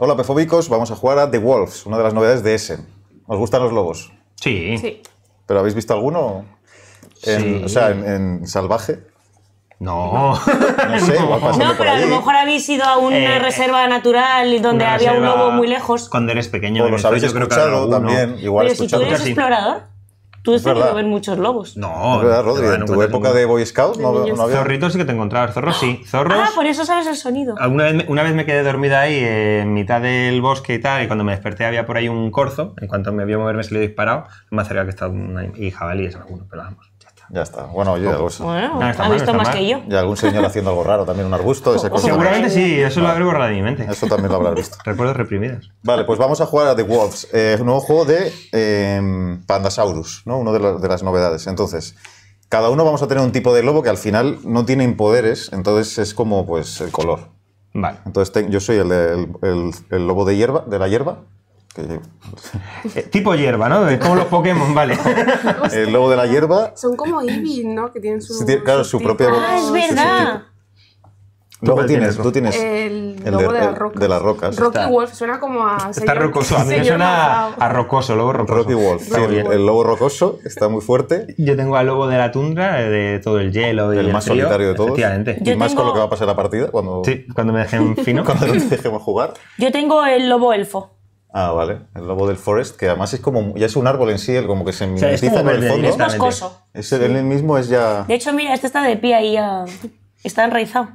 Hola, pefóbicos. Vamos a jugar a The Wolves, una de las novedades de Essen. ¿Os gustan los lobos? Sí. ¿Pero habéis visto alguno? sí. O sea, en, salvaje. No. No sé, igual pasando No, pero a lo mejor habéis ido a una eh, reserva natural donde había un lobo muy lejos. Cuando eres pequeño. O los pues habéis escuchado también. Igual Pero si tú eres explorador, Tú has tenido ver muchos lobos. No, Rodri. En tu época de Boy scouts no, había. Zorritos sí que te encontrabas, zorros sí. Ah, zorros. Ah, por eso sabes el sonido. Una vez, una vez me quedé dormida ahí eh, en mitad del bosque y tal, y cuando me desperté había por ahí un corzo. En cuanto me vio moverme, se le disparado. Más acercaba que estaba una, y jabalíes algunos, pero vamos. Ya está. Bueno, yo algo Bueno, visto más que yo. Y algún señor haciendo algo raro, también un arbusto. Ese Seguramente sí, eso vale. lo mi radicalmente. Eso también lo habrás visto. Recuerdos reprimidos. Vale, pues vamos a jugar a The Wolves, eh, un nuevo juego de em, Pandasaurus, ¿no? Uno de, las novedades. Entonces, cada uno vamos a tener un tipo de lobo que al final no tiene poderes, entonces es como pues el color. Vale. Entonces yo soy el, el, el lobo de hierba, de la hierba, eh, tipo hierba, ¿no? como los Pokémon, vale. el lobo de la hierba. Son como Eevee, ¿no? Que tienen su. claro, su, propia. Ah, es verdad. Luego tienes, tú tienes el, lobo de, las rocas. De las rocas. Rocky Wolf suena como a. Señor, está rocoso, a mí me suena a, rocoso, lobo rocoso. Rocky Wolf, sí, el, lobo rocoso está muy fuerte. Yo tengo al lobo de la tundra, eh, de todo el hielo y el, más solitario de todos. Y Yo más con lo que va a pasar la partida cuando. Sí, cuando me dejen fino. cuando nos dejemos jugar. Yo tengo el lobo elfo. Ah, vale. El lobo del forest, que además es como, ya es un árbol en sí, como que se o en el fondo. Es Es el, mismo es ya... De hecho, mira, este está de pie ahí, ya... está enraizado.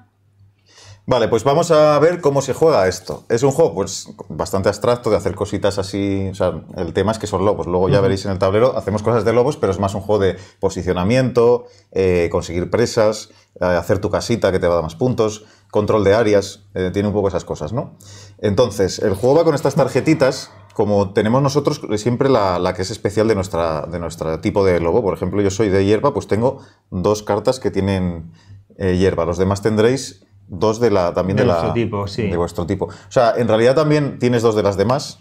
Vale, pues vamos a ver cómo se juega esto. Es un juego pues, bastante abstracto de hacer cositas así. O sea, el tema es que son lobos. Luego ya veréis en el tablero, hacemos cosas de lobos, pero es más un juego de posicionamiento, eh, conseguir presas, eh, hacer tu casita que te va a dar más puntos, control de áreas, eh, tiene un poco esas cosas, ¿no? Entonces, el juego va con estas tarjetitas, como tenemos nosotros siempre la, que es especial de, nuestra, de nuestro tipo de lobo. Por ejemplo, yo soy de hierba, pues tengo dos cartas que tienen eh, hierba. Los demás tendréis dos de la también de, tipo, sí. de vuestro tipo. O sea, en realidad también tienes dos de las demás,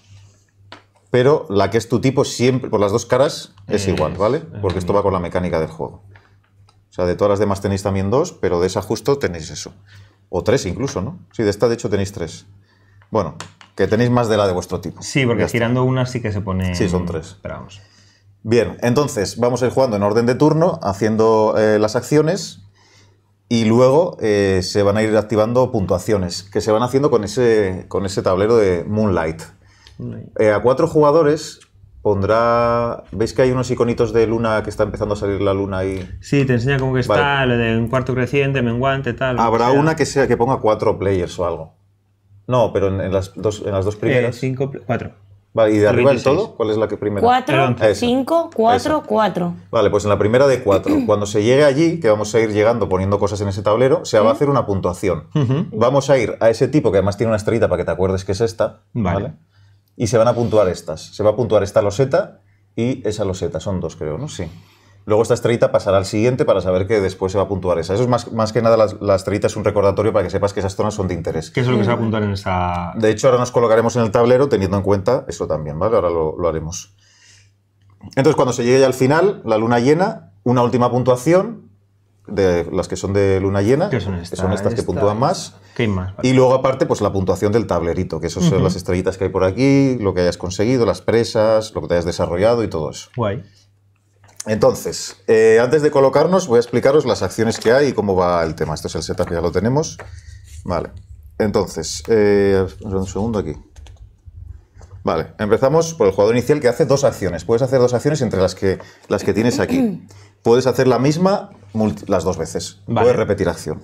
pero la que es tu tipo siempre, por las dos caras, es, igual, ¿vale? Porque esto va con la mecánica del juego. O sea, de todas las demás tenéis también dos, pero de esa justo tenéis eso. O tres incluso, ¿no? Sí, de esta de hecho tenéis tres. Bueno, que tenéis más de la de vuestro tipo. Sí, porque tirando girando una sí que se pone. Sí, son tres. Bien, entonces vamos a ir jugando en orden de turno, haciendo eh, las acciones y luego eh, se van a ir activando puntuaciones que se van haciendo con ese, con ese tablero de Moonlight. Eh, a cuatro jugadores pondrá. ¿Veis que hay unos iconitos de luna que está empezando a salir la luna ahí? Sí, te enseña como que está en de un cuarto creciente, menguante, tal. Habrá una que, sea, que ponga cuatro players o algo. No, pero en, las, dos, en las dos eh, primeras. 5, Vale, ¿y de arriba del todo? ¿Cuál es la que primera? Cuatro, 5, 4, 4. Vale, pues en la primera de cuatro. Cuando se llegue allí, que vamos a ir llegando poniendo cosas en ese tablero, se va a hacer una puntuación. Vamos a ir a ese tipo que además tiene una estrellita para que te acuerdes que es esta. ¿vale? Y se van a puntuar estas. Se va a puntuar esta loseta y esa loseta. Son dos, creo, ¿no? Sí. Luego esta estrellita pasará al siguiente para saber que después se va a puntuar esa. Eso es más, que nada, la, estrellita es un recordatorio para que sepas que esas zonas son de interés. ¿Qué es lo que se va a mm. puntuar en esta...? De hecho, ahora nos colocaremos en el tablero teniendo en cuenta eso también, ¿vale? Ahora lo, haremos. Entonces, cuando se llegue ya al final, la luna llena, una última puntuación de las que son de luna llena, que son, estas que puntúan más. más Y luego, aparte, pues la puntuación del tablerito, que esas son las estrellitas que hay por aquí, lo que hayas conseguido, las presas, lo que te hayas desarrollado y todo eso. Guay. Entonces, eh, antes de colocarnos, voy a explicaros las acciones que hay y cómo va el tema. Esto es el setup, ya lo tenemos. Vale. Entonces, eh, un segundo aquí. Vale, empezamos por el jugador inicial que hace dos acciones. Puedes hacer dos acciones entre las que, las que tienes aquí. Puedes hacer la misma las dos veces. Puedes repetir acción.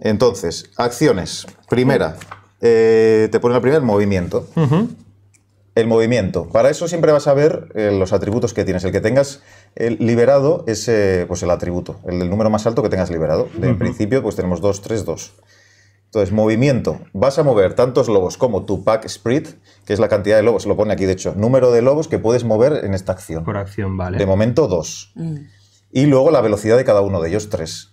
Entonces, acciones. Primera, eh, te pone la primera movimiento el movimiento. Para eso siempre vas a ver eh, los atributos que tienes. El que tengas eh, liberado es eh, pues el atributo, el, número más alto que tengas liberado. En principio, pues tenemos 2, 3, 2. Entonces, movimiento. Vas a mover tantos lobos como tu pack spread, que es la cantidad de lobos, lo pone aquí de hecho, número de lobos que puedes mover en esta acción. Por acción, vale. De momento, 2. Mm. Y luego la velocidad de cada uno de ellos, 3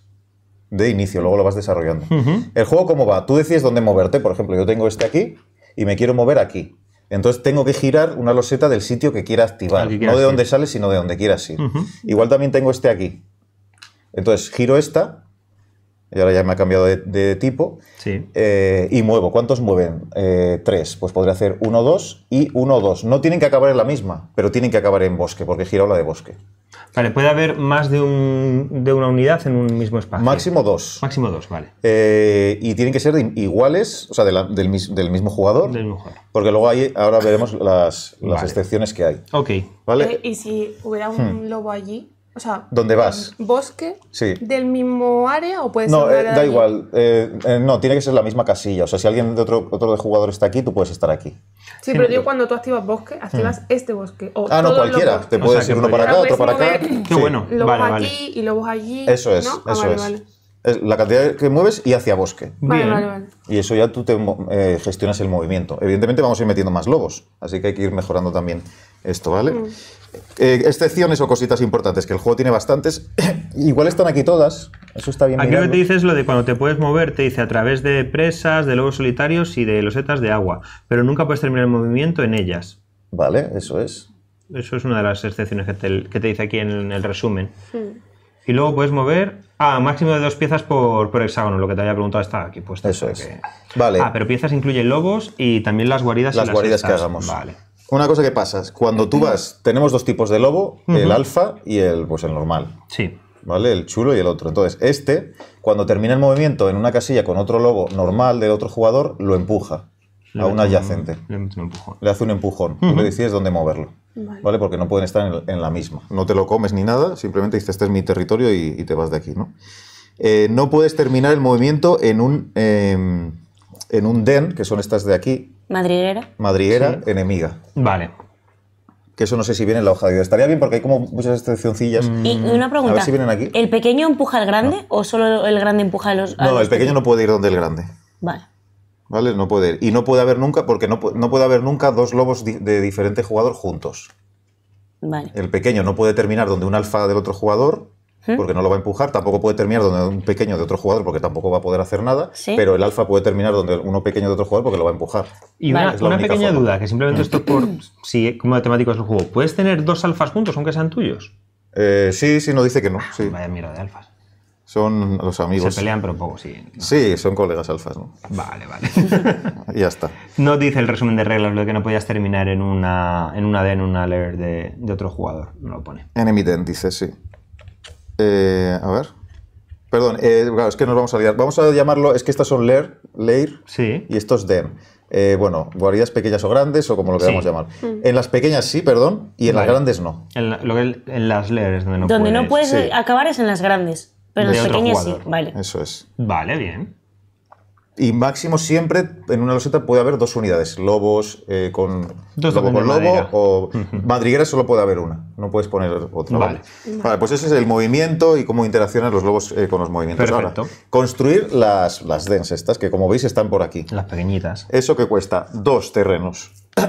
de inicio, luego lo vas desarrollando. ¿El juego cómo va? Tú decides dónde moverte, por ejemplo, yo tengo este aquí y me quiero mover aquí. Entonces tengo que girar una loseta del sitio que quiera activar. no de donde sale, sino de donde quiera ir. Igual también tengo este aquí. Entonces giro esta, y ahora ya me ha cambiado de, tipo, sí. Eh, y muevo. ¿Cuántos mueven? Eh, tres. Pues podría hacer uno, dos y uno, dos. No tienen que acabar en la misma, pero tienen que acabar en bosque, porque he la de bosque. Vale, puede haber más de, un, de una unidad en un mismo espacio. Máximo dos. Máximo dos, vale. Eh, y tienen que ser iguales, o sea, del, mismo jugador. Del mismo jugador. Porque luego ahí, ahora veremos las, las excepciones que hay. Ok. ¿Vale? Eh, y si hubiera un hmm. lobo allí, o sea, ¿dónde vas? ¿Bosque? Sí. ¿Del mismo área o puedes No, eh, da igual. Eh, eh, no, tiene que ser la misma casilla. O sea, si alguien de otro, otro jugador está aquí, tú puedes estar aquí. Sí, pero yo cuando tú activas bosque, activas mm. este bosque. ah, no, cualquiera. Te puedes ir uno para acá, otro para acá. Qué bueno. Lobos vale, aquí y lo vas allí. Eso es, ah, eso es la cantidad que mueves y hacia bosque. Vale, vale, vale. Y eso ya tú te eh, gestionas el movimiento. Evidentemente vamos a ir metiendo más lobos, así que hay que ir mejorando también esto, ¿vale? Mm. Eh, excepciones o cositas importantes, que el juego tiene bastantes. Igual están aquí todas. Eso está bien. Aquí lo que te dice es lo de cuando te puedes mover, te dice a través de presas, de lobos solitarios y de losetas de agua. Pero nunca puedes terminar el movimiento en ellas. Vale, eso es. Eso es una de las excepciones que te, dice aquí en el resumen. Mm. Y luego puedes mover a máximo de dos piezas por, hexágono, lo que te había preguntado está aquí puesto. Eso es. Vale. Ah, pero piezas incluyen lobos y también las guaridas. Las, y las guaridas que hagamos. Vale. Una cosa que pasa, cuando tú vas, tenemos dos tipos de lobo, el alfa y el, pues el normal. Sí. ¿Vale? El chulo y el otro. Entonces, este, cuando termina el movimiento en una casilla con otro lobo normal del otro jugador, lo empuja a un adyacente. le, hace un empujón. Tú le decides dónde moverlo. Vale. Porque no pueden estar en, la misma. No te lo comes ni nada, simplemente dices, este es mi territorio y, te vas de aquí, eh, ¿no? puedes terminar el movimiento en un, em, en un den, que son estas de aquí. Madriguera. Madriguera enemiga. Vale. Que eso no sé si viene en la hoja de dios. Estaría bien porque hay como muchas excepcioncillas. Y una pregunta. ¿El pequeño empuja al grande o solo el grande empuja a los.? no, el pequeño no puede ir donde el grande. Vale. No puede Y no puede haber nunca, porque no, puede haber nunca dos lobos de diferentes jugadores juntos. El pequeño no puede terminar donde un alfa del otro jugador, ¿Mm? porque no lo va a empujar, tampoco puede terminar donde un pequeño de otro jugador, porque tampoco va a poder hacer nada, pero el alfa puede terminar donde uno pequeño de otro jugador, porque lo va a empujar. Y una, pequeña duda, que simplemente mm. esto por si como matemático es el juego, ¿puedes tener dos alfas juntos, aunque sean tuyos? Eh, sí, sí, no dice que no. Vaya mierda de alfas. Son los amigos. Se pelean, pero poco, sí. Sí, son colegas alfas, ¿no? Vale, vale. ya está. No dice el resumen de reglas lo de que no podías terminar en una, en una D, en una lair de, otro jugador. No lo pone. Enemy den, dice, sí. Eh, a ver. Perdón, eh, es que nos vamos a liar. Vamos a llamarlo, es que estas son leer leer sí. y estos den. Eh, bueno, guaridas pequeñas o grandes, o como lo queramos llamar. Mm. En las pequeñas sí, perdón, y en las grandes no. En, las layers donde no puedes. Donde no puedes acabar es en las grandes. Pero de los sí, vale. Eso es. Vale, bien. Y máximo siempre en una loseta puede haber dos unidades, lobos eh, con lobo, o madriguera solo puede haber una, no puedes poner otra. Vale. pues ese es el movimiento y cómo interaccionan los lobos eh, con los movimientos. Perfecto. construir las, las dens estas, que como veis están por aquí. Las pequeñitas. Eso que cuesta dos terrenos.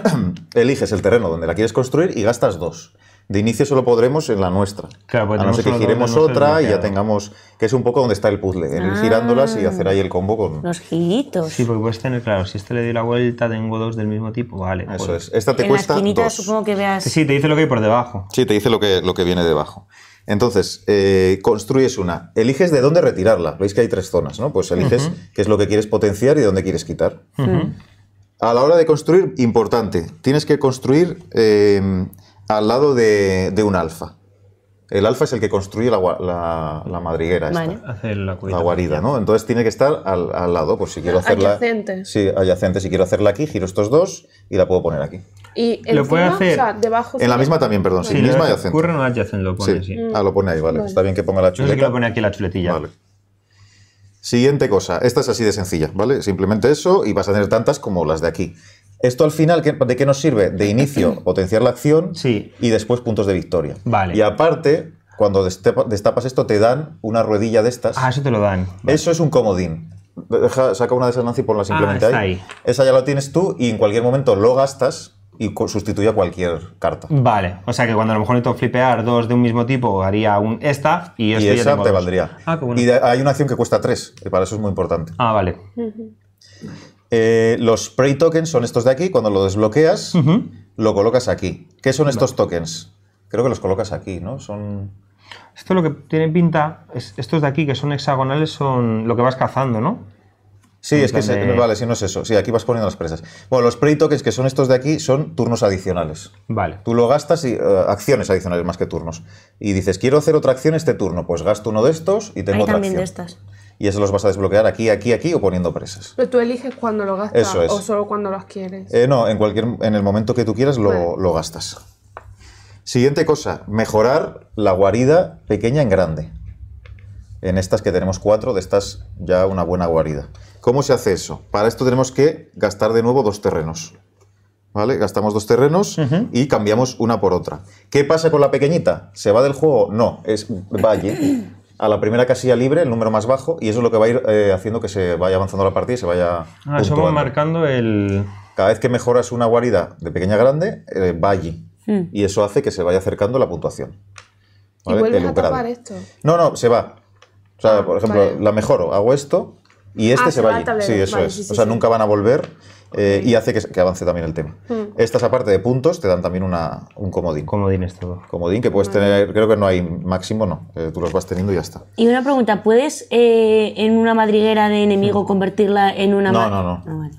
Eliges el terreno donde la quieres construir y gastas dos. De inicio solo podremos en la nuestra. Pues a no ser que giremos otra y ya tengamos. Que es un poco donde está el puzzle, ir ah. girándolas y hacer ahí el combo con. Los giritos. Sí, porque puedes tener, claro, si este le doy la vuelta, tengo dos del mismo tipo, vale. Eso pues. es. Esta te cuesta. En la supongo que veas. Sí, te dice lo que hay por debajo. Sí, te dice lo que, lo que viene debajo. Entonces, eh, construyes una. Eliges de dónde retirarla. Veis que hay tres zonas, ¿no? Pues eliges qué es lo que quieres potenciar y dónde quieres quitar. A la hora de construir, importante, tienes que construir. Eh, al lado de, de un alfa. El alfa es el que construye la, la, la madriguera, la, guarida, ¿no? Entonces tiene que estar al, al lado, pues si quiero hacerla... Adyacente. Sí, adyacente. Si quiero hacerla aquí, giro estos dos y la puedo poner aquí. Y lo puede hacer... O sea, debajo... En la misma también, perdón. Sí, misma lo adyacente. no adyacente, lo pone, sí. Ah, lo pone ahí, vale. Está bien que ponga la chuleta. No sé que lo pone aquí la chuletilla. Vale. Siguiente cosa. Esta es así de sencilla, ¿vale? Simplemente eso y vas a tener tantas como las de aquí. Esto al final, ¿de qué nos sirve? De inicio, potenciar la acción y después puntos de victoria. Y aparte, cuando destapas esto, te dan una ruedilla de estas. Ah, eso te lo dan. Eso es un comodín. saca una de esas, Nancy, y ponla ah, simplemente ahí. Esa ya la tienes tú y en cualquier momento lo gastas y sustituye a cualquier carta. Vale, o sea que cuando a lo mejor necesito flipear dos de un mismo tipo, haría un esta y, esto ah, y esa te valdría. Y hay una acción que cuesta tres, y para eso es muy importante. Ah, vale. Eh, los spray tokens son estos de aquí, cuando lo desbloqueas, lo colocas aquí. ¿Qué son estos tokens? Creo que los colocas aquí, ¿no? Son... Esto lo que tiene pinta, estos de aquí que son hexagonales son lo que vas cazando, ¿no? Sí, es que vale, si no es eso. Sí, aquí vas poniendo las presas. Bueno, los pre tokens que son estos de aquí son turnos adicionales. Vale. Tú lo gastas y eh, acciones adicionales más que turnos. Y dices, quiero hacer otra acción este turno, pues gasto uno de estos y tengo otra también acción. de estas y eso los vas a desbloquear aquí, aquí, aquí o poniendo presas. Pero tú eliges cuando lo gastas o solo cuando los quieres. Eh, no, en cualquier en el momento que tú quieras lo, lo gastas. Siguiente cosa, mejorar la guarida pequeña en grande. En estas que tenemos cuatro, de estas ya una buena guarida. ¿Cómo se hace eso? Para esto tenemos que gastar de nuevo dos terrenos. ¿Vale? Gastamos dos terrenos y cambiamos una por otra. ¿Qué pasa con la pequeñita? ¿Se va del juego? No, es valle a la primera casilla libre, el número más bajo, y eso es lo que va a ir eh, haciendo que se vaya avanzando la partida y se vaya. Ah, eso va marcando el. Cada vez que mejoras una guarida de pequeña a grande, eh, va allí. Hmm. Y eso hace que se vaya acercando la puntuación. ¿Y vuelves esto? No, no, se va. O sea, ah, por ejemplo, la mejoro, hago esto y este ah, se, va, allí. Sí, eso es. o sea, nunca van a volver eh, y hace que, avance también el tema. Hmm. Estas, aparte de puntos, te dan también una, un comodín. Comodín es todo. Comodín que puedes tener, creo que no hay máximo, no. Eh, tú los vas teniendo y ya está. Y una pregunta, ¿puedes eh, en una madriguera de enemigo hmm. convertirla en una... No, no, no. no ah,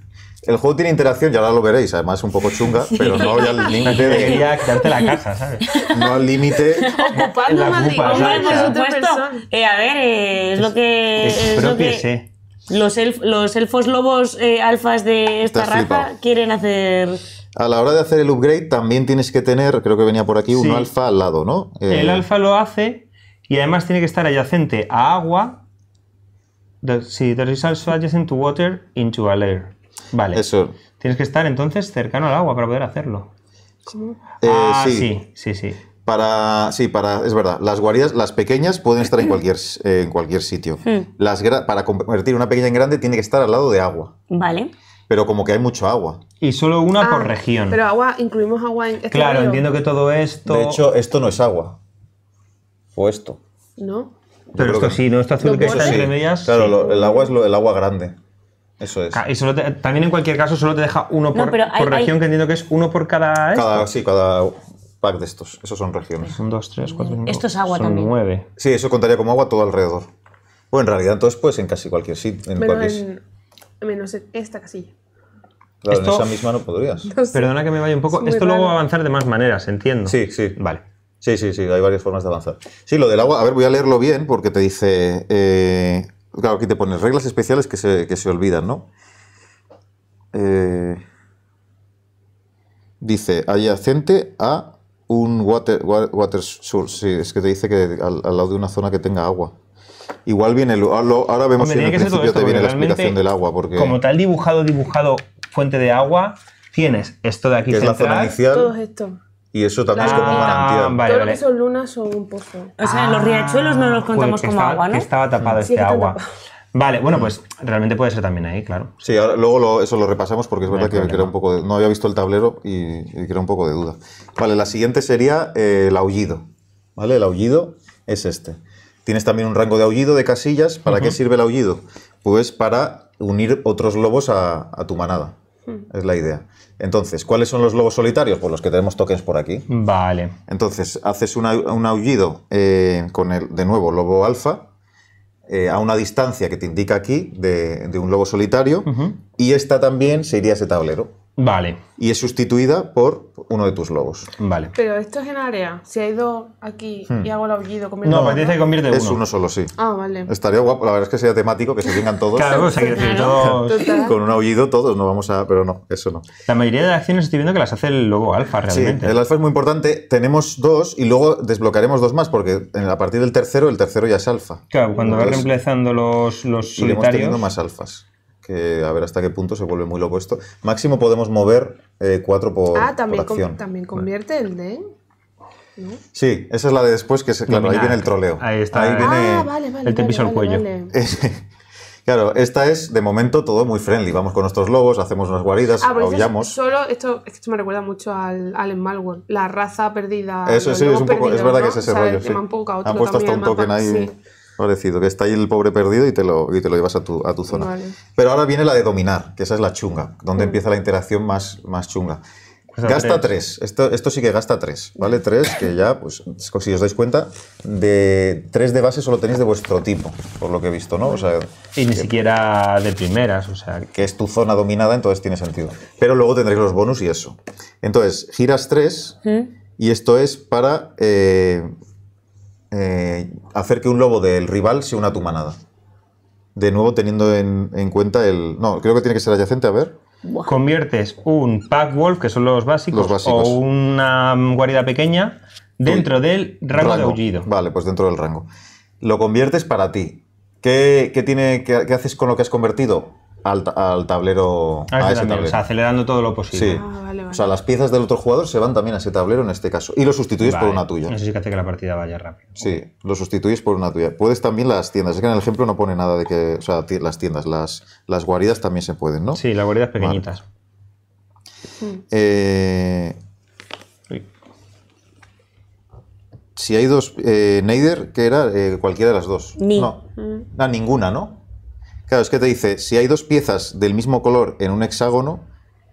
El juego tiene interacción, ya ahora lo veréis, además es un poco chunga, pero no al límite de. Quería quedarte la casa, ¿sabes? No al límite. Ocupando Madrid. por supuesto. a ver, es, lo que. es lo que, los, elfos lobos eh, alfas de esta raza quieren hacer... A la hora de hacer el upgrade también tienes que tener, creo que venía por aquí, un alfa al lado, ¿no? El eh, alfa lo hace y además tiene que estar adyacente a agua. si sí, there is also adjacent to water into a layer. Vale. Eso. Tienes que estar entonces cercano al agua para poder hacerlo. Eh, ah, sí, sí, sí. Para, sí, para, es verdad, las guaridas, las pequeñas pueden estar en cualquier, eh, en cualquier sitio. Hmm. Las para convertir una pequeña en grande tiene que estar al lado de agua. Vale. Pero como que hay mucho agua. Y solo una ah, por región. Pero agua, incluimos agua en... Este claro, entiendo que todo esto... De hecho, esto no es agua. O esto. No. pero esto sí, ¿no? Esto azul que está entre medias... Claro, el agua es el agua grande. Eso es. Y solo también en cualquier caso solo te deja uno por, región, que entiendo que es uno por cada... cada sí, cada de estos. Esos son regiones. Esto es agua también. Sí, eso contaría como agua todo alrededor. Bueno, en realidad entonces pues en casi cualquier sitio. menos, esta casilla. Claro, en esa misma no podrías. Perdona que me vaya un poco. Esto luego va a avanzar de más maneras, entiendo. Sí, sí. Vale. Sí, sí, sí, hay varias formas de avanzar. Sí, lo del agua, a ver, voy a leerlo bien porque te dice. Eh, claro, aquí te pones reglas especiales que se, que se olvidan, ¿no? Eh, dice adyacente a un water, water source, sí, es que te dice que al, lado de una zona que tenga agua. Igual viene, el, ah, ahora vemos si en el principio te viene la explicación del agua. porque Como tal dibujado, dibujado, fuente de agua, tienes esto de aquí que central. la zona inicial. Y eso también es ah, como una garantía Vale, Todo que son lunas o un pozo. Ah, o sea, los riachuelos no los contamos como agua, ¿no? Que estaba tapado este agua. Vale, bueno, mm. pues realmente puede ser también ahí, claro. Sí, luego eso lo repasamos porque es verdad que, era un poco de, no había visto el tablero y, un poco de duda. Vale, la siguiente sería eh, el aullido. ¿Vale? El aullido es este. Tienes también un rango de aullido de casillas. ¿Para qué sirve el aullido? Pues para unir otros lobos a, tu manada. Hmm. Es la idea. Entonces, ¿cuáles son los lobos solitarios? Pues los que tenemos tokens por aquí. Vale. Entonces, haces un aullido eh, con el, de nuevo, lobo alfa eh, a una distancia que te indica aquí de, un lobo solitario y esta también se iría ese tablero. Vale. Y es sustituida por uno de tus lobos. Vale. Pero esto es en área. Si hay dos aquí hmm. y hago el aullido, No, pues uno, dice que convierte uno. Es uno solo, sí. Ah, vale. Estaría guapo. La verdad es que sería temático que se vengan todos. claro, Con un aullido todos, no vamos a. Pero no, eso no. La mayoría de las acciones estoy viendo que las hace el lobo alfa realmente. Sí, el alfa es muy importante. Tenemos dos y luego desbloquearemos dos más porque a partir del tercero, el tercero ya es alfa. Claro, cuando va reemplazando los, los solitarios. Iremos teniendo más alfas que a ver hasta qué punto se vuelve muy loco esto. Máximo podemos mover 4 eh, por Ah, también, acción. Ah, también convierte el den. Sí, esa es la de después, que es, claro, ahí viene el ah, troleo. Ahí está. Ahí viene ah, el te piso al el cuello. claro, esta es de momento todo muy friendly. Vamos con nuestros lobos, hacemos unas guaridas, ah, aullamos. solo esto, esto me recuerda mucho al, al Malware, la raza perdida. Eso sí, es, verdad que es ese o sea, rollo. Sí. Un poco Han puesto hasta un token ahí. Parecido, que está ahí el pobre perdido y te lo, y te lo llevas a tu, a tu zona. Pero ahora viene la de dominar, que esa es la chunga, donde mm. empieza la interacción más, más chunga. Pues gasta 3. Esto, esto, sí que gasta 3, ¿vale? 3 que ya, pues, si os dais cuenta, de tres de base solo tenéis de vuestro tipo, por lo que he visto, ¿no? O sea, y ni siquiera de primeras, o sea... Que es tu zona dominada, entonces tiene sentido. Pero luego tendréis los bonus y eso. Entonces, giras 3 mm. y esto es para eh, eh, hacer que un lobo del rival sea una tu manada. De nuevo teniendo en, cuenta el... No, creo que tiene que ser adyacente, a ver. Conviertes un pack wolf, que son los básicos, o una guarida pequeña, dentro del rango, de aullido. Vale, pues dentro del rango. Lo conviertes para ti. tiene, qué haces con lo que has convertido? al, tablero. Ah, o sea, acelerando todo lo posible. Ah, o sea, las piezas del otro jugador se van también a ese tablero en este caso. Y lo sustituyes por una tuya. Eso sí que hace que la partida vaya rápido. Sí, lo sustituyes por una tuya. Puedes también las tiendas. Es que en el ejemplo no pone nada de que. O sea, las tiendas, las, las guaridas también se pueden, ¿no? Sí, las guaridas pequeñitas. Mm. Eh. si hay dos, eh, Neider, que era eh, cualquiera de las dos. No. Mm. Ah, ninguna, ¿no? Claro, es que te dice, si hay dos piezas del mismo color en un hexágono,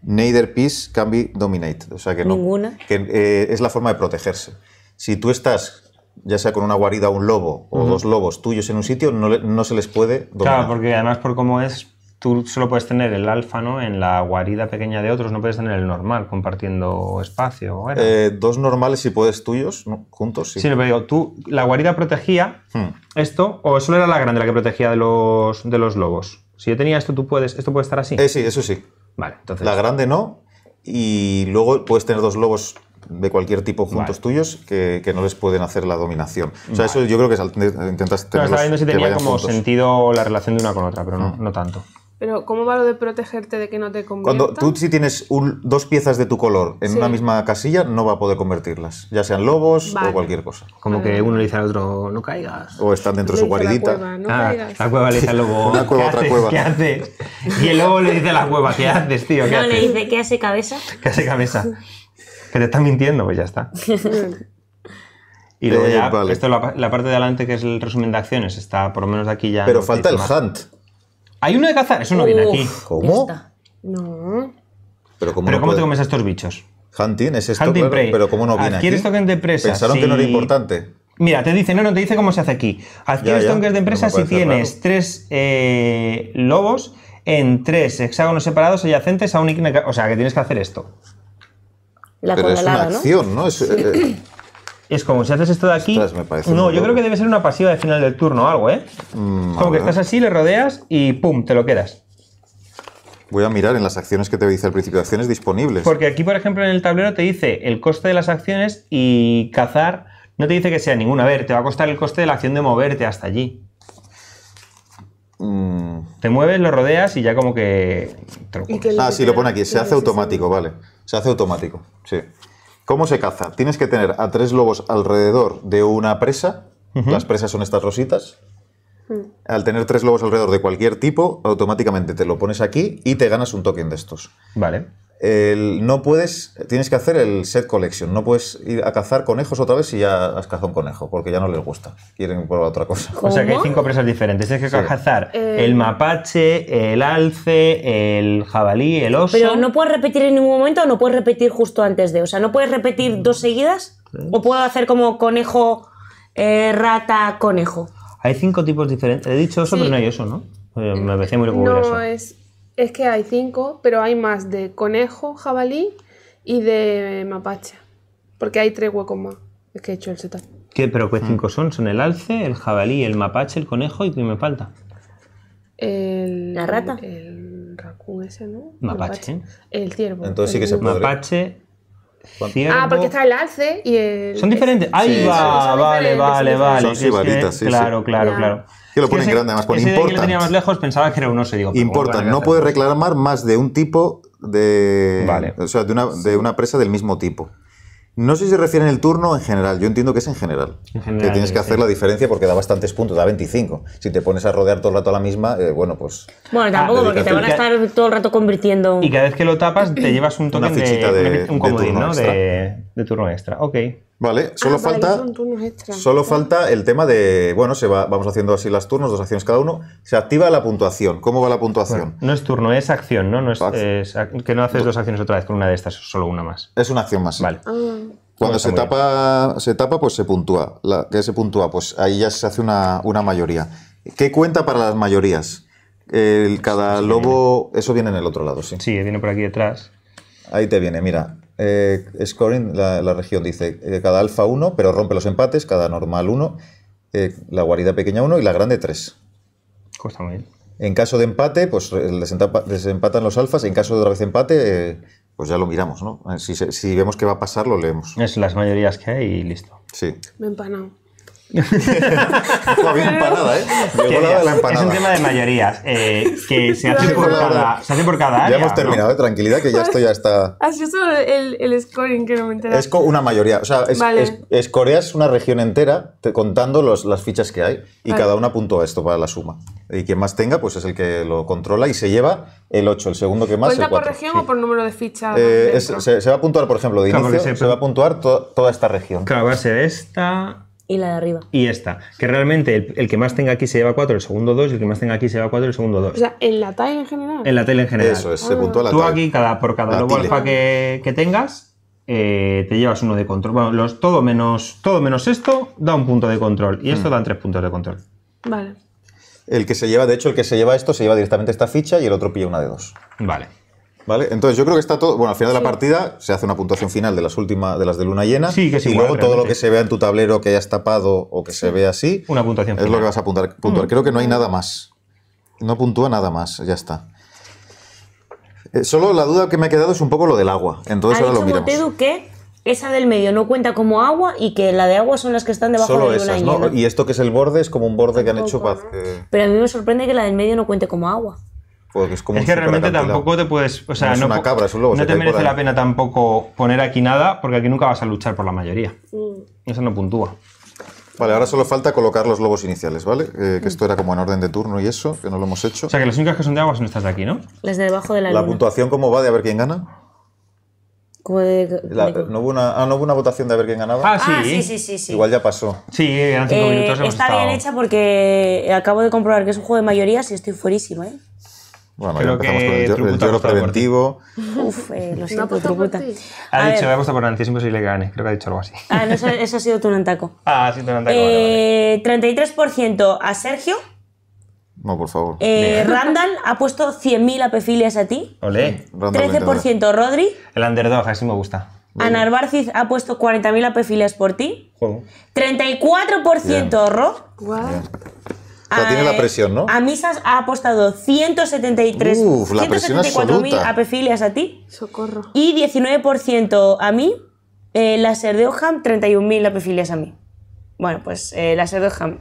neither piece can be dominated. O sea que no. Ninguna. Eh, es la forma de protegerse. Si tú estás ya sea con una guarida, un lobo o dos lobos tuyos en un sitio, no, no, se les puede dominar. Claro, porque además por cómo es, tú solo puedes tener el alfa, En la guarida pequeña de otros, no puedes tener el normal compartiendo espacio. Eh, dos normales si puedes tuyos, Juntos. Sí, sí pero digo, tú, la guarida protegía hmm. esto, o solo era la grande la que protegía de los, de los lobos. Si yo tenía esto, tú puedes, esto puede estar así. Eh, sí, eso sí. Vale, entonces. La grande no, y luego puedes tener dos lobos de cualquier tipo juntos tuyos que, no les pueden hacer la dominación. O sea, eso yo creo que intentas tener. No, estaba viendo si tenía como sentido la relación de una con otra, pero no, hmm. no tanto. Pero ¿cómo va lo de protegerte de que no te convierta? Cuando tú si tienes dos piezas de tu color en una misma casilla, no va a poder convertirlas, ya sean lobos o cualquier cosa. Como que uno le dice al otro, no caigas. O están dentro de su guaridita. Ah, la cueva, le dice al lobo, ¿qué hace haces? Y el lobo le dice a la cueva, ¿qué haces, tío? no, le dice, ¿qué hace cabeza? ¿Qué hace cabeza? que te están mintiendo, pues ya está. Y luego eh, ya, esto, la, la, parte de adelante que es el resumen de acciones, está por lo menos aquí ya. Pero falta el Hunt. Hay uno de cazar, eso no viene aquí. ¿Cómo? No. Pero ¿cómo, te comes a estos bichos? Hunting es esto, Hunting claro, pero ¿cómo no viene Adquieres aquí? de empresa. Pensaron que no era importante. Mira, te dice, no, no, te dice cómo se hace aquí. Adquieres tokens de empresa si tienes tres eh, lobos en tres hexágonos separados adyacentes a un... O sea, que tienes que hacer esto. La pero es una acción, ¿no? Es, eh, es como si haces esto de aquí. no, yo creo que debe ser una pasiva de final del turno o algo, ¿eh? Mm, como que estás así, le rodeas y ¡pum! te lo quedas. Voy a mirar en las acciones que te dice al principio, acciones disponibles. Porque aquí, por ejemplo, en el tablero te dice el coste de las acciones y cazar no te dice que sea ninguna. A ver, te va a costar el coste de la acción de moverte hasta allí. Mm. Te mueves, lo rodeas y ya como que... ah, sí, lo pone aquí. Se hace automático, vale. Se hace automático, sí. ¿Cómo se caza? Tienes que tener a tres lobos alrededor de una presa. Las presas son estas rositas. Hmm. Al tener tres lobos alrededor de cualquier tipo, automáticamente te lo pones aquí y te ganas un token de estos. Vale no puedes, tienes que hacer el set collection, no puedes ir a cazar conejos otra vez si ya has cazado un conejo, porque ya no les gusta, quieren probar otra cosa. O sea que hay cinco presas diferentes, tienes que cazar eh. el mapache, el alce, el jabalí, el oso. Pero no puedes repetir en ningún momento o no puedes repetir justo antes de, o sea, no puedes repetir mm. dos seguidas o puedo hacer como conejo, eh, rata, conejo. Hay cinco tipos diferentes, he dicho eso, pero no hay eso, ¿no? Eh, me parecía muy no, es es que hay cinco, pero hay más de conejo, jabalí y de mapache. Porque hay tres huecos más. Es que he hecho el setup. ¿Qué? ¿Pero qué mm. cinco son? Son el alce, el jabalí, el mapache, el conejo y ¿qué me falta? El, la rata. El, el raccoon ese, ¿no? Mapache. El ciervo. Entonces sí que se puede. Mapache, Ciervo. Ah, porque está el alce y el. Son diferentes. Ahí va, vale, vale, vale. Son sí, sí, Claro, claro, claro. Que lo ponen grande además, importa. lo tenía más lejos, pensaba que era un oso. Digo, Importa, no puedes reclamar más de un tipo de. Vale. O sea, de una, de una presa del mismo tipo. No sé si se refiere en el turno en general, yo entiendo que es en general. En general que tienes que hacer la diferencia porque da bastantes puntos, da 25. Si te pones a rodear todo el rato a la misma, eh, bueno, pues... Bueno, tampoco, ah. porque te van a estar todo el rato convirtiendo... Y cada vez que lo tapas te llevas un token de, turno De, de turno extra, ok. Vale, ah, solo falta falta el tema de, bueno, se va, vamos haciendo así las turnos, dos acciones cada uno, se activa la puntuación. ¿Cómo va la puntuación? no es turno, es acción, ¿no? no es, que no haces dos acciones otra vez con una de estas, solo una más. Es una acción más. Vale. Ah. Cuando se tapa, se tapa, pues se puntúa. La, ¿Qué se puntúa? Pues ahí ya se hace una, una mayoría. ¿Qué cuenta para las mayorías? El, cada lobo, eso viene en el otro lado, sí. Sí, viene por aquí detrás. Ahí te viene, mira. Eh, scoring la, región. Dice eh, cada alfa 1, pero rompe los empates, cada normal 1, eh, la guarida pequeña 1 y la grande 3. Cuesta muy bien. En caso de empate, pues desempatan los alfas. En caso de otra vez empate, pues ya lo miramos, ¿no? Si, vemos que va a pasar, lo leemos. Es las mayorías que hay y listo. Sí. Me empanado. ¿eh? de la Es un tema de mayorías. Eh, que se hace, por cada, área. Ya hemos terminado, ¿eh? tranquilidad, que ya esto ya está. Así es el, scoring que no me enteré. Es una mayoría. O sea, es, Corea es una región entera contando los, las fichas que hay y cada una a esto para la suma. Y quien más tenga, pues es el que lo controla y se lleva el 8, el segundo que más. ¿Cuenta por región o por número de fichas? se, va a puntuar, por ejemplo, de inicio, se, va a puntuar toda esta región. Claro, va a ser esta. Y la de arriba. Y esta. Que realmente el, que más tenga aquí se lleva 4, el segundo 2, y el que más tenga aquí se lleva 4, el segundo 2. O sea, en la tile en general. En la tile en general. Eso, es, se puntúa la Tú aquí, cada, por cada lobo alfa que, que tengas, eh, te llevas uno de control. Bueno, los, todo, menos, todo menos esto da un punto de control. Y esto mm. dan tres puntos de control. Vale. El que se lleva, de hecho, el que se lleva esto se lleva directamente esta ficha y el otro pilla una de dos. Vale. Entonces yo creo que está todo. Bueno, al final de la partida se hace una puntuación final de las últimas, de las de luna llena. Y luego todo lo que se vea en tu tablero que hayas tapado o que se vea así. Una puntuación Es lo que vas a puntuar. Mm. Creo que no hay nada más. No puntúa nada más, ya está. Eh, solo la duda que me ha quedado es un poco lo del agua. Entonces ha lo dicho miramos. que esa del medio no cuenta como agua y que la de agua son las que están debajo de la ¿no? Y esto que es el borde es como un borde que han hecho para. Pero a mí me sorprende que la del medio no cuente como agua es que realmente tampoco te puedes. O sea, no, es no una cabra, es un lobo, no te merece la pena tampoco poner aquí nada, porque aquí nunca vas a luchar por la mayoría. Mm. Eso no puntúa. Vale, ahora solo falta colocar los lobos iniciales, ¿vale? Eh, que mm. esto era como en orden de turno y eso, que no lo hemos hecho. O sea, que las únicas que son de agua son estas de aquí, ¿no? Las de debajo de la ¿La puntuación cómo va de a ver quién gana? Pues, de, ¿no, hubo una, ah, ¿no, hubo una, votación de a ver quién ganaba? Ah, ah, sí, sí, sí, sí, Igual ya pasó. Sí, eran cinco eh, minutos. Está bien hecha porque acabo de comprobar que es un juego de mayoría y estoy fuerísima, ¿eh? Bueno, Creo que con el, lloro preventivo. Uf, eh, lo siento, no Ha dicho, me a por Nancy, si le gane. Creo que ha dicho algo así. Ah, no, eso, eso ha sido tu nantaco. Ah, ha sido Tunantaco. Eh, 33% a Sergio. No, por favor. Eh, Randall ha puesto 100.000 apefilias a ti. Olé. 13% Rodri. El underdog, así me gusta. Ana ha puesto 40.000 apefilias por ti. Juego. 34% Bien. Ro tiene la eh, presión, ¿no? A Misas ha apostado 173 Uf, la mil apefilias a ti. Socorro. Y 19% a mí. Eh, la Ser de Oham, 31.000 apefilias a mí. Bueno, pues eh, la Ser de Oham.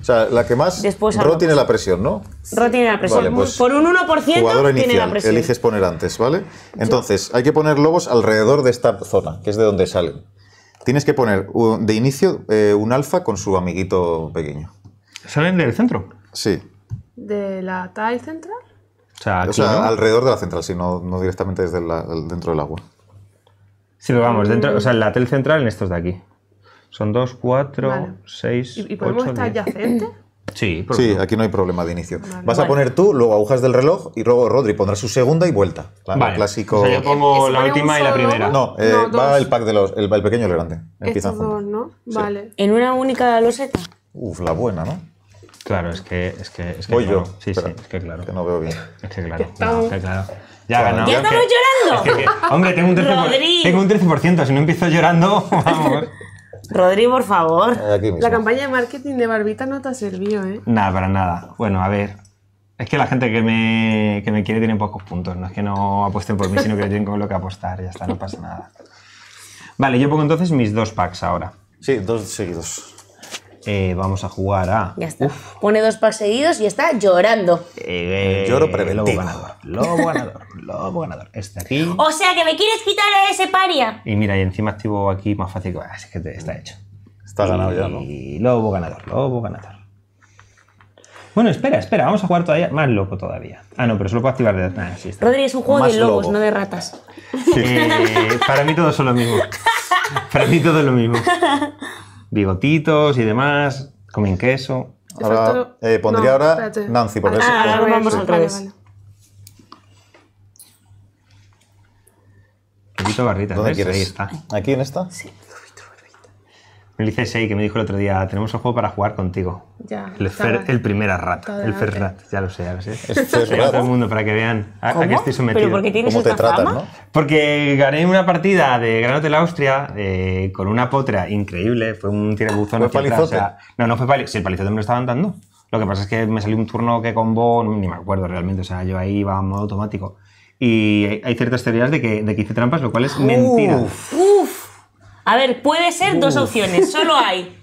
o sea, la que más. Después Ro tiene la presión, ¿no? Ro tiene la presión. Pues, por un 1% tiene la presión. Eliges poner antes, ¿vale? Entonces, hay que poner lobos alrededor de esta zona, que es de donde salen. Tienes que poner de inicio un alfa con su amiguito pequeño. ¿Salen del centro? Sí. ¿De la TAI central? O sea, aquí, alrededor de la central, sí, no, directamente desde dentro del agua. Sí, pero vamos, dentro, o sea, la mm. TEL central en estos de aquí. Son dos 4, seis ¿Y podemos estar Sí, sí, aquí no hay problema de inicio. Vas a poner tú, luego agujas del reloj y luego Rodri pondrá su segunda y vuelta. clásico. O yo pongo la última y la primera. No, eh, va el pack de los, el, pequeño y el grande. Estos Dos, ¿no? Vale. En una única loseta. Uf, la buena, ¿no? Claro, es que. Es que, es que yo. Sí, sí, es que claro. Que no veo bien. Es que claro. claro. Ya ganamos. ¡Ya estamos llorando! hombre, tengo un 13%. por Tengo un 13%. Si no empiezo llorando, vamos. Rodri, por favor. La campaña de marketing de Barbita no te ha servido, ¿eh? Nada, para nada. Bueno, a ver. Es que la gente que me, que me quiere tiene pocos puntos. No es que no apuesten por mí, sino que tienen con lo que apostar. Ya está, no pasa nada. Vale, yo pongo entonces mis dos packs ahora. Sí, dos seguidos. Eh, vamos a jugar a. Ya está. Pone dos packs seguidos y está llorando. Eh, lloro prevé Lobo ganador. Lobo ganador. lobo ganador. Este aquí. O sea que me quieres quitar a ese paria. Y mira, y encima activo aquí más fácil que. Así que está hecho. Está ganado ya, ¿no? Y lobo ganador. Lobo ganador. Bueno, espera, espera, vamos a jugar todavía más loco todavía. Ah, no, pero solo puedo activar de. Ah, Rodri, es un juego de lobos, no de ratas. Sí. para mí todos son lo mismo. Para mí todo es lo mismo. bigotitos y demás, comen queso. Ahora, eh, pondría ahora Nancy, ¿por ah, ahora vamos sí. al revés. Poquito barrita, ¿Dónde quieres? Ahí está. ¿Aquí en esta? Sí. Me dice que me dijo el otro día, tenemos un juego para jugar contigo. Ya, el, el primer rat, el Ferrat, ya lo sé, ya lo sé. Esto es todo el mundo para que vean a, qué estoy sometido. ¿Pero tienes ¿Cómo te tratan, Porque gané una partida de Gran Hotel Austria eh, con una potra increíble, fue un tirabuzón. ¿Fue palizote? no, no fue palizote, sí, el palizote me lo estaban dando. Lo que pasa es que me salió un turno que combo, ni me acuerdo realmente, o sea, yo ahí iba en modo automático. Y hay, ciertas teorías de que, de hice trampas, lo cual es mentira. A ver, puede ser dos opciones, solo hay.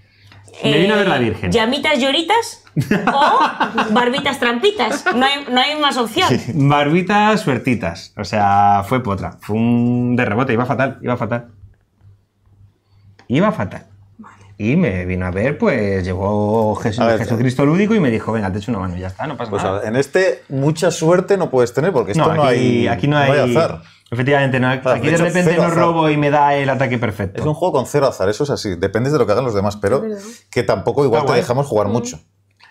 vino a ver la eh, Virgen. Llamitas lloritas o barbitas trampitas. No hay, más opciones. barbitas suertitas. O sea, fue potra. Fue un de rebote. Iba fatal, iba fatal. Iba fatal. Y me vino a ver, pues llegó Jesucristo lúdico y me dijo, venga, te echo una mano y ya está, no pasa pues nada. Pues en este mucha suerte no puedes tener porque esto no, hay, aquí no hay, Efectivamente, aquí de, repente no robo y me da el ataque perfecto. Es un juego con cero azar, eso es así. Dependes de lo que hagan los demás, pero que tampoco igual ah, te dejamos jugar mucho.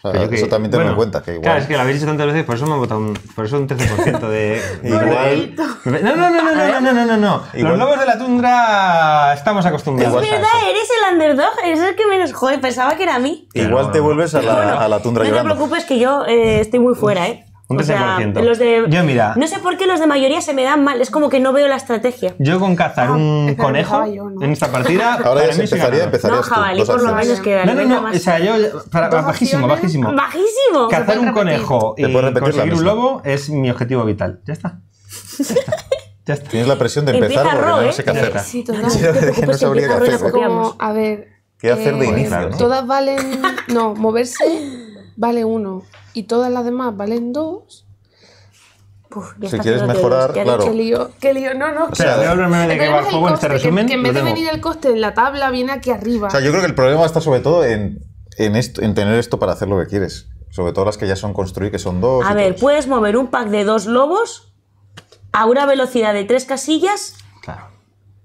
eso también tengo en cuenta. Que Claro, es que lo habéis hecho tantas veces, por eso me ha botado un, por eso un 13% de. igual... No, no, no, no, no, no, no, no, Los lobos de la tundra estamos acostumbrados. Es verdad, eres el underdog, eres el que menos joder, pensaba que era a mí. Igual te vuelves a la, tundra a la tundra No te preocupes que yo eh, estoy muy fuera, ¿eh? Un 13%. O sea, los de, yo, mira. No sé por qué los de mayoría se me dan mal. Es como que no veo la estrategia. Yo con cazar ah, un conejo en esta partida. Ahora ya empezaría, empezaría, empezar. no, jabalí, por los años que No, no, no. O sea, yo. bajísimo, bajísimo. Bajísimo. Cazar un conejo y conseguir un lobo es mi objetivo vital. Ya está. Ya está. Tienes la presión de empezar porque no, sé qué hacer. Sí, no sabría qué hacer. Como, a ver. ¿Qué hacer de eh, inicio? Todas valen. No, moverse vale 1 y todas las demás valen 2, si quieres mejorar, claro. Qué lío, qué lío. No, no. O sea, este que en Que, en vez de venir el coste en la tabla, viene aquí arriba. O sea, yo creo que el problema está sobre todo en, en, esto, en tener esto para hacer lo que quieres. Sobre todo las que ya son construir, que son dos. A ver, puedes mover un pack de dos lobos a una velocidad de tres casillas. Claro.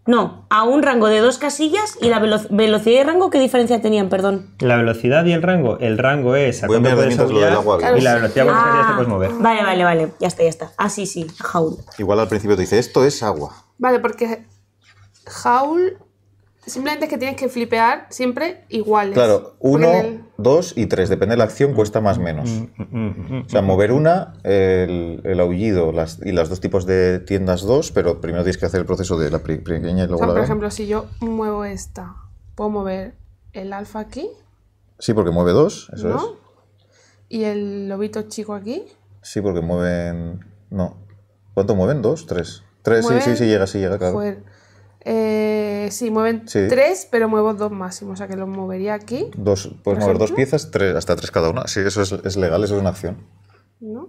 No, a un rango de dos casillas y la velocidad y rango, ¿qué diferencia tenían? Perdón. La velocidad y el rango. El rango es a puedes y la velocidad con ah, te puedes mover. Vale, vale, vale. Ya está, ya está. Ah, sí, sí. Jaul. Igual al principio te dice, esto es agua. Vale, porque Jaul Simplemente es que tienes que flipear siempre iguales. Claro, uno, dos y tres, depende de la acción, cuesta más menos. Mm, mm, mm, o sea, mover una, el, aullido y las dos tipos de tiendas dos, pero primero tienes que hacer el proceso de la pequeña y luego o sea, Por ejemplo, si yo muevo esta, ¿puedo mover el alfa aquí? Sí, porque mueve dos, eso es. ¿Y el lobito chico aquí? Sí, porque mueven... No. ¿Cuánto mueven? ¿Dos? ¿Tres? Tres, tres sí, sí, sí, llega, sí, llega, claro. Eh, sí, mueven tres, pero muevo dos máximo, o sea que los movería aquí. Dos, puedes mover dos piezas, tres, hasta tres cada una. Sí, eso es, legal, eso es una acción. ¿No?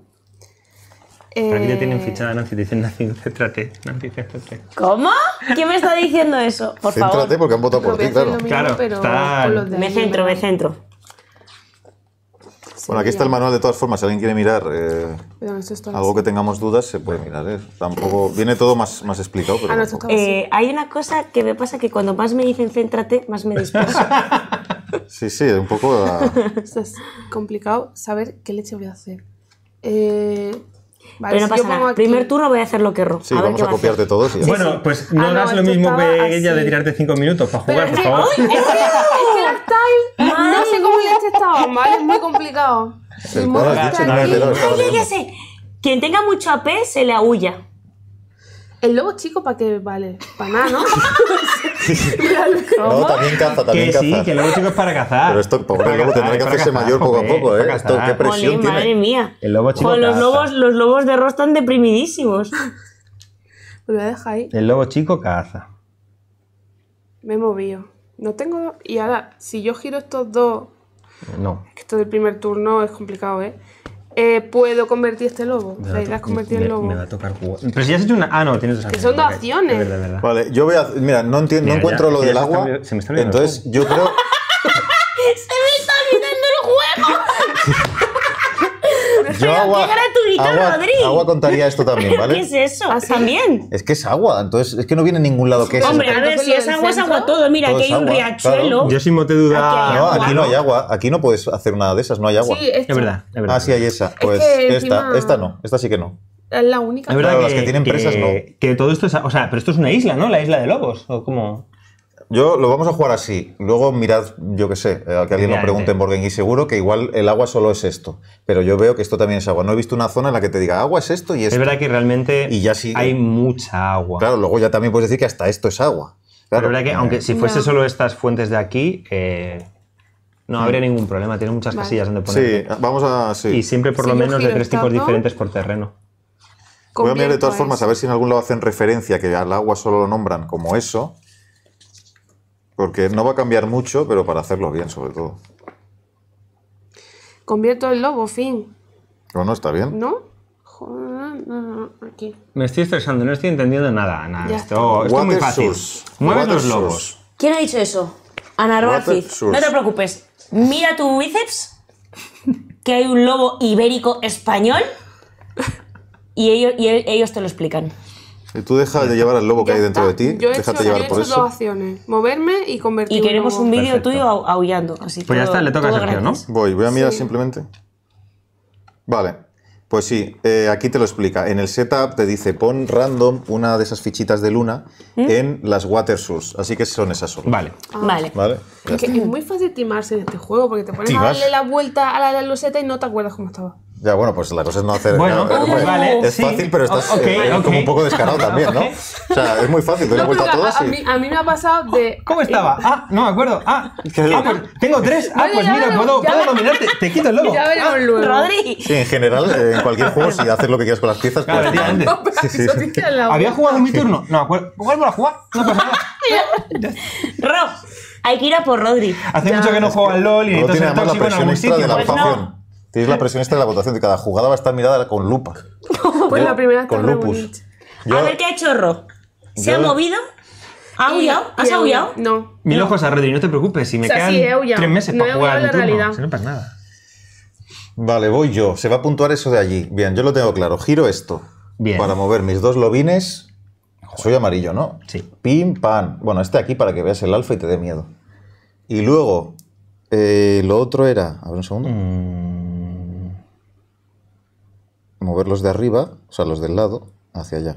aquí ya tienen eh, fichada, Nancy, te dicen Nancy, céntrate. ¿Cómo? ¿Quién me está diciendo eso? Por Céntrate porque han votado por ti, claro. claro, está... Me centro, me centro. Bueno, aquí está el manual de todas formas. Si alguien quiere mirar eh, algo que tengamos dudas, se puede mirar. ¿eh? Tampoco viene todo más, más explicado. Pero ah, eh, hay una cosa que me pasa que cuando más me dicen céntrate, más me disperso. sí, sí, un poco. es complicado saber qué leche voy a hacer. pero no pasa nada. Primer turno voy a hacer lo que erro. Sí, vamos a copiarte todo. bueno, pues ah, no hagas lo mismo que ella de tirarte cinco minutos para jugar, por favor. es que, el Morbius este estaba ¿vale? es muy complicado. El Morbius ya sé. Quien tenga mucho AP se le aúlla. El lobo chico, ¿para qué vale? Para nada, ¿no? no, también caza, también que caza. Sí, que el lobo chico es para cazar. Pero esto, pobre lobo, tendrá que hacerse mayor poco a poco, ¿eh? Esto, qué presión tiene. Madre mía. El lobo chico. Con los lobos, los lobos de Ross están deprimidísimos. Lo dejar ahí. El lobo chico caza. Me he movido. No tengo. Y ahora, si yo giro estos dos no. Es que esto del primer turno es complicado, ¿eh? Eh, puedo convertir este lobo. Me sea, convertir me, lobo. Me va a tocar jugar. Pero si has hecho una. Ah, no, tienes dos acciones. Que son dos acciones. Vale, yo voy a. Mira, no, entiendo, no encuentro lo del agua. se me está entonces, yo creo. ¡Se me está olvidando el juego! yo agua agua, contaría esto también, ¿vale? ¿Qué es eso? Ah, también. Es que es agua, entonces es que no viene en ningún lado que es Hombre, a ver, si es agua, es agua todo. Mira, aquí hay un riachuelo. Yo sin mote duda. No, aquí no hay agua. Aquí no puedes hacer nada de esas, no hay agua. Sí, es verdad, es verdad. Ah, sí, hay esa. Pues esta, esta no, esta sí que no. Es la única. Es verdad que, las que tienen presas no. Que todo esto es, o sea, pero esto es una isla, ¿no? La isla de Lobos o cómo yo lo vamos a jugar así. Luego mirad, yo qué sé, eh, a que alguien lo pregunte en Borgen y seguro que igual el agua solo es esto. Pero yo veo que esto también es agua. No he visto una zona en la que te diga agua es esto y esto. Es verdad que realmente hay mucha agua. Claro, luego ya también puedes decir que hasta esto es agua. Claro. Pero verdad que, aunque si fuese solo estas fuentes de aquí, eh, no mm. habría ningún problema. Tiene muchas casillas donde poner. Sí, vamos a. Y siempre por lo menos de tres tipos diferentes por terreno. Voy a mirar de todas formas a ver si en algún lado hacen referencia que al agua solo lo nombran como eso. Porque no va a cambiar mucho, pero para hacerlo bien, sobre todo. Convierto el lobo, fin. no, está bien. ¿No? no, aquí. Me estoy estresando, no estoy entendiendo nada, Ana. esto, es muy fácil. Mueve los lobos. ¿Quién ha dicho eso? Ana Rafiz. No te preocupes. Mira tu bíceps, que hay un lobo ibérico español, y ellos te lo explican. Eh, tú dejas de llevar al lobo que hay dentro de ti. Yo he hecho, llevar por dos moverme y convertirme. Y queremos un vídeo tuyo aullando. Pues ya está, le toca a ¿no? Voy, voy a mirar simplemente. Vale, pues sí, eh, aquí te lo explica. En el setup te dice pon random una de esas fichitas de luna ¿Mm? en las water source. Así que son esas solo. Vale. Ah. Vale. Vale. Que es muy fácil timarse en este juego porque te pones a darle la vuelta a la, la loseta y no te acuerdas cómo estaba. Ya, bueno, pues la cosa es no hacer. Bueno, pues, vale, es fácil, pero estás eh, como un poco descarado también, ¿no? O sea, es muy fácil, doy no, la vuelta a todos A, y... mí, a mí me ha pasado de. ¿Cómo eh, estaba? Ah, no me acuerdo. Ah, ah pues, tengo tres. Ah, pues mira, puedo, puedo dominarte. Te quito el logo. Ya veremos ah, Rodri. Sí, en general, eh, en cualquier juego, si haces lo que quieras con las piezas, claro, pues. sí, sí. ¿Había jugado en mi turno? No, me acuerdo. vuelvo a jugar. No pasa nada. Rob, hay que ir a por Rodri. Hace mucho que no juego al LOL y entonces el tóxico en algún sitio. Pues Tienes la presión esta de la votación, de cada jugada va a estar mirada con lupa. pues la primera Con lupus. a ver qué ha hecho Ro. ¿Se ha movido? ¿Ha aullado? ¿Has aullado? No. Mil ojos a Rodri, no te preocupes, si me cae. quedan sí, tres meses no para jugar en la turno, realidad. pasa nada. Vale, voy yo. Se va a puntuar eso de allí. Bien, yo lo tengo claro. Giro esto. Bien. Para mover mis dos lobines. Soy amarillo, ¿no? Sí. Pim, pam. Bueno, este aquí para que veas el alfa y te dé miedo. Y luego, eh, lo otro era. A ver un segundo. Mm moverlos de arriba, o sea, los del lado, hacia allá.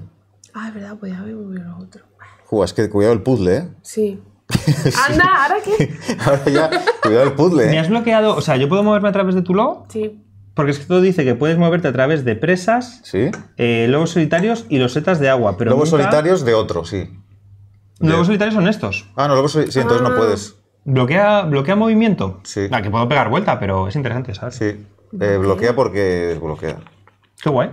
Ah, es verdad, voy pues a movido los otros. es que cuidado el puzzle, ¿eh? Sí. Anda, ¿ahora qué? Ahora ya, cuidado el puzzle. ¿Me ¿eh? has bloqueado? O sea, ¿yo puedo moverme a través de tu logo? Sí. Porque es que todo dice que puedes moverte a través de presas, ¿Sí? eh, lobos solitarios y los setas de agua. Pero lobos solitarios de otro, sí. Lobos solitarios son estos. Ah, no, lobos solitarios. Sí, entonces no ah. puedes. ¿Bloquea, bloquea movimiento? Sí. Ah, que puedo pegar vuelta, pero es interesante, ¿sabes? Sí. Eh, bloquea porque bloquea. Qué guay.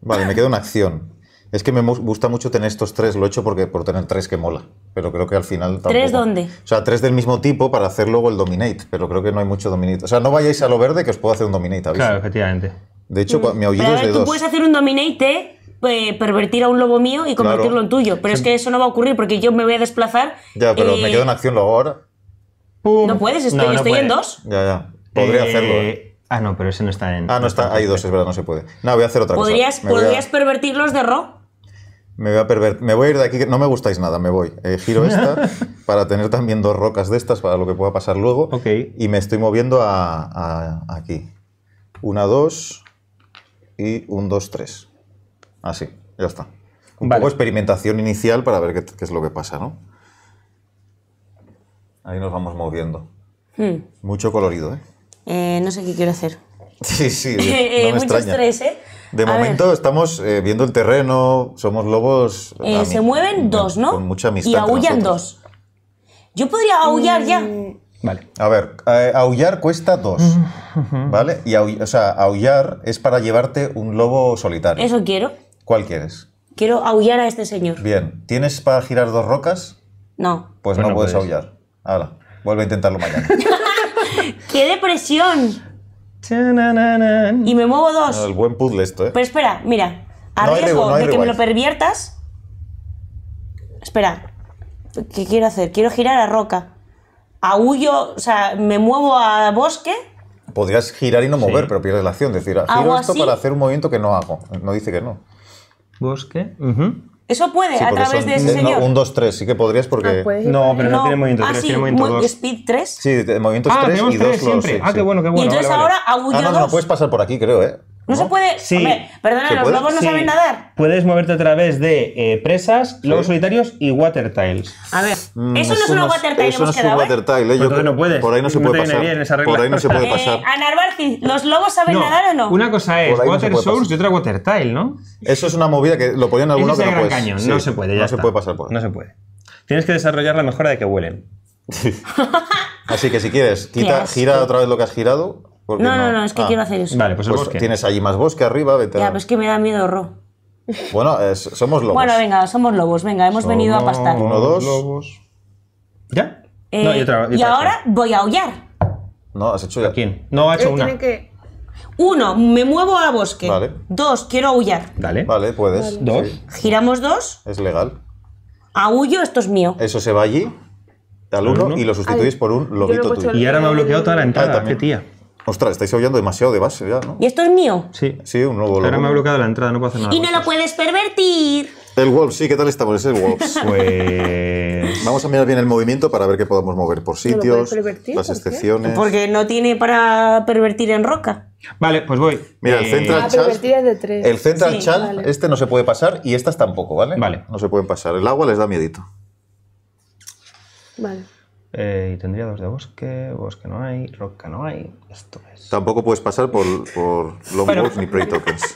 Vale, me queda una acción. Es que me gusta mucho tener estos tres, lo he hecho porque por tener tres que mola, pero creo que al final tampoco. ¿Tres dónde? O sea, tres del mismo tipo para hacer luego el dominate, pero creo que no hay mucho dominate. O sea, no vayáis a lo verde que os puedo hacer un dominate, Claro, efectivamente. De hecho, me mm. mi aullido es tú puedes hacer un dominate, eh, pervertir a un lobo mío y convertirlo en tuyo, pero es que eso no va a ocurrir porque yo me voy a desplazar. Ya, pero me eh, queda en acción luego ahora. No puedes, estoy, en dos. Ya, ya. Podría eh... hacerlo. ¿eh? Ah, no, pero ese no está en. Ah, no está. Hay dos, es verdad, no se puede. No, voy a hacer otra cosa. ¿Podrías pervertirlos de Ro? Me voy a pervertir. Me voy a ir de aquí, no me gustáis nada, me voy. Eh, giro esta para tener también dos rocas de estas para lo que pueda pasar luego. Ok. Y me estoy moviendo a, aquí. Una, dos y un, dos, tres. Así, ya está. Un poco experimentación inicial para ver qué, es lo que pasa, ¿no? Ahí nos vamos moviendo. Hmm. Mucho colorido, ¿eh? Eh, no sé qué quiero hacer. Sí, sí, no me eh, ¿eh? De momento estamos viendo el terreno, somos lobos. se mueven dos, ¿no? mucha Y aullan dos. Yo podría aullar ya. Mm. Vale. A ver, aullar cuesta dos. ¿Vale? Y o sea, aullar es para llevarte un lobo solitario. Eso quiero. ¿Cuál quieres? Quiero aullar a este señor. Bien. ¿Tienes para girar dos rocas? No. Pues, pues no, puedes, aullar. Ahora, vuelve a intentarlo mañana. ¡Qué depresión! Y me muevo dos. el buen puzzle esto, ¿eh? Pero espera, mira. A de que me lo perviertas. Espera. ¿Qué quiero hacer? Quiero girar a roca. huyo, o sea, me muevo a bosque. Podrías girar y no mover, pero pierdes la acción. Es decir, giro esto para hacer un movimiento que no hago. No dice que no. Bosque. Eso puede a través de ese señor. Un 2-3, sí que podrías porque. Ah, no, pero no, no tiene movimiento 3, ah, sí, tiene movimiento 2. ¿Speed 3? Sí, movimientos 3 ah, y 2 siempre. Los, ah, qué bueno, qué bueno. Y entonces ahora vale. Ah, agullo no, 2. No, puedes pasar por aquí, creo, ¿eh? No, se puede. Sí. Hombre, perdona, los lobos no saben nadar. Puedes moverte a través de eh, presas, lobos solitarios y water tiles. A ver, mm, eso, no es una water tile. Eso no es un eh? water Eh? Pues por ahí no, se puede pasar. Por ahí no se puede pasar. Eh, a ¿los lobos saben nadar o no? Una cosa es water source y otra water tile, ¿no? Eso es una movida que lo ponían algunos que no puedes. no se puede, ya No se puede pasar por ahí. No se puede. Tienes que desarrollar la mejora de que huelen. Así que si quieres, quita, gira otra vez lo que has girado no, no, no, es que ah. quiero hacer eso. Vale, pues, el pues Tienes allí más bosque arriba, vete. Ya, pues es que me da miedo Ro. Bueno, es, somos lobos. Bueno, venga, somos lobos, venga, hemos venido a pastar. Uno, dos. Lobos. ¿Ya? Eh, no, y, otra, y ahora voy a aullar. No, has hecho ya. ¿A quién? No, ha hecho eh, una. una. Que... Uno, me muevo a bosque. Vale. Dos, quiero aullar. vale Vale, puedes. Dos. Giramos dos. Es legal. Aullo, esto es mío. Eso se va allí, al uno, y lo sustituís por un lobito tuyo. Y ahora me ha bloqueado toda la ah, entrada, qué tía. Ostras, estáis oyendo demasiado de base ya, ¿no? ¿Y esto es mío? Sí. Sí, un nuevo Ahora me ha bloqueado la entrada, no puedo hacer nada. ¡Y no lo puedes pervertir! El wolf, sí, ¿qué tal estamos? Es el Wolf. pues... Vamos a mirar bien el movimiento para ver qué podemos mover por sitios, las excepciones. Porque no tiene para pervertir en roca. Vale, pues voy. Mira, el eh, Central ah, Chal. El Central Chal, este no se puede pasar y estas tampoco, ¿vale? Vale. No se pueden pasar. El agua les da miedito. Vale. Eh, y tendría dos de bosque, bosque no hay, roca no hay. Esto es. Tampoco puedes pasar por, por ni prey tokens.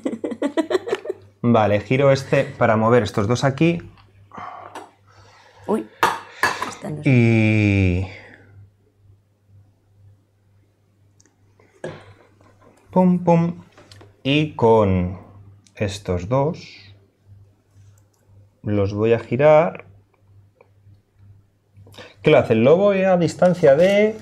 Vale, giro este para mover estos dos aquí. Uy. Y. Pum, pum. Y con estos dos los voy a girar ¿Qué le hace? El lobo a distancia de.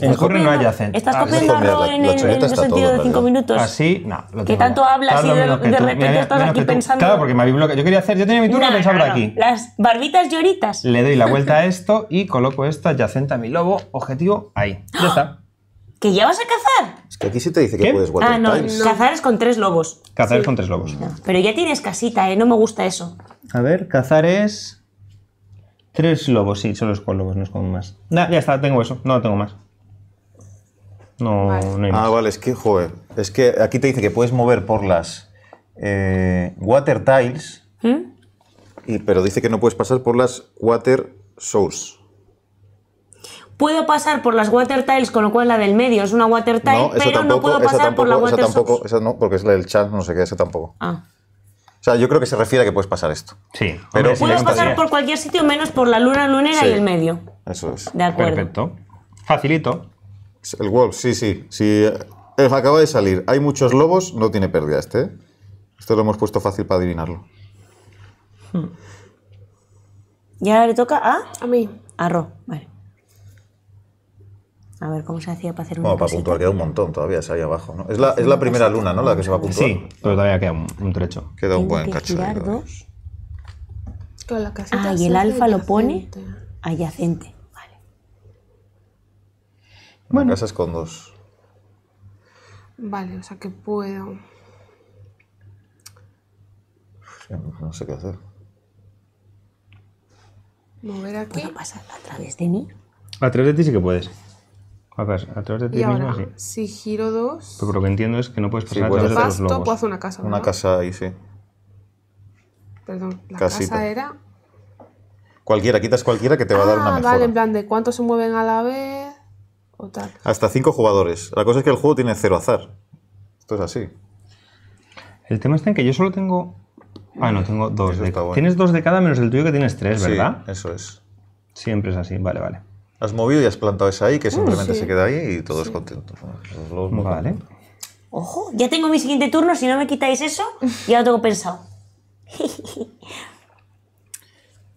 En no hay acento. Estás ah, copiando en, el sentido de 5 minutos. Así, ah, no. Lo que tanto hablas y de, repente estás aquí pensando. Claro, porque me había bloqueado. Yo quería hacer, yo tenía mi turno pensado por aquí. Las barbitas lloritas. Le doy la vuelta a esto y coloco esta adyacente a mi lobo. Objetivo ahí. Ya está. ¿Que ya vas a cazar? Es que aquí sí te dice que puedes guardar. Ah, no, cazar es con tres lobos. Cazar es con tres lobos. pero ya tienes casita, ¿eh? No me gusta eso. A ver, cazar es. Tres lobos, sí, solo es con lobos, no es con más. ya está, tengo eso, no tengo más. No, no hay más. Ah, vale, es que, joder, es que aquí te dice que puedes mover por las eh, water tiles, ¿Eh? y, pero dice que no puedes pasar por las water source. Puedo pasar por las water tiles, con lo cual la del medio es una water tile, pero no puedo pasar por la water esa tampoco, Esa no, porque es la del chat, no sé qué, esa tampoco. Ah. O sea, yo creo que se refiere a que puedes pasar esto. Sí. Pero puedes pasar por cualquier sitio menos por la luna lunera y el medio. Eso es. De acuerdo. Perfecto. Facilito. El wolf, sí, sí. Si él eh, acaba de salir, hay muchos lobos, no tiene pérdida este. ¿eh? Esto lo hemos puesto fácil para adivinarlo. Hmm. Y ahora le toca a... A mí. A Ro. Vale. A ver, ¿cómo se hacía para hacer un Bueno, para puntuar queda un montón todavía, es ahí abajo. ¿no? Es, la, es la primera luna, ¿no? La que se va a puntuar. Sí, pero todavía queda un, trecho. Queda un buen que dos. Ah, y el alfa lo pone adyacente. Vale. Bueno. Casas con dos. Vale, o sea que puedo. No sé qué hacer. Mover aquí. ¿Puedo pasarla a través de mí? A través de ti sí que puedes. A través de ti mismo, Si giro dos... Pero lo que entiendo es que no puedes pasar a través de los lobos. hacer una casa. ¿no? Una casa ahí, sí. Perdón, la casa era. Cualquiera, quitas cualquiera que te va a dar una ah, mejora. Vale, en plan de cuántos se mueven a la vez o tal. Hasta cinco jugadores. La cosa es que el juego tiene cero azar. Esto es así. El tema está en que yo solo tengo. Ah, no, tengo dos. De... Tienes dos de cada menos el tuyo que tienes tres, ¿verdad? Sí, eso es. Siempre es así, vale, vale has movido y has plantado esa ahí, que ah, simplemente se queda ahí y todo es contento. vale. Ojo, ya tengo mi siguiente turno, si no me quitáis eso, ya lo tengo pensado.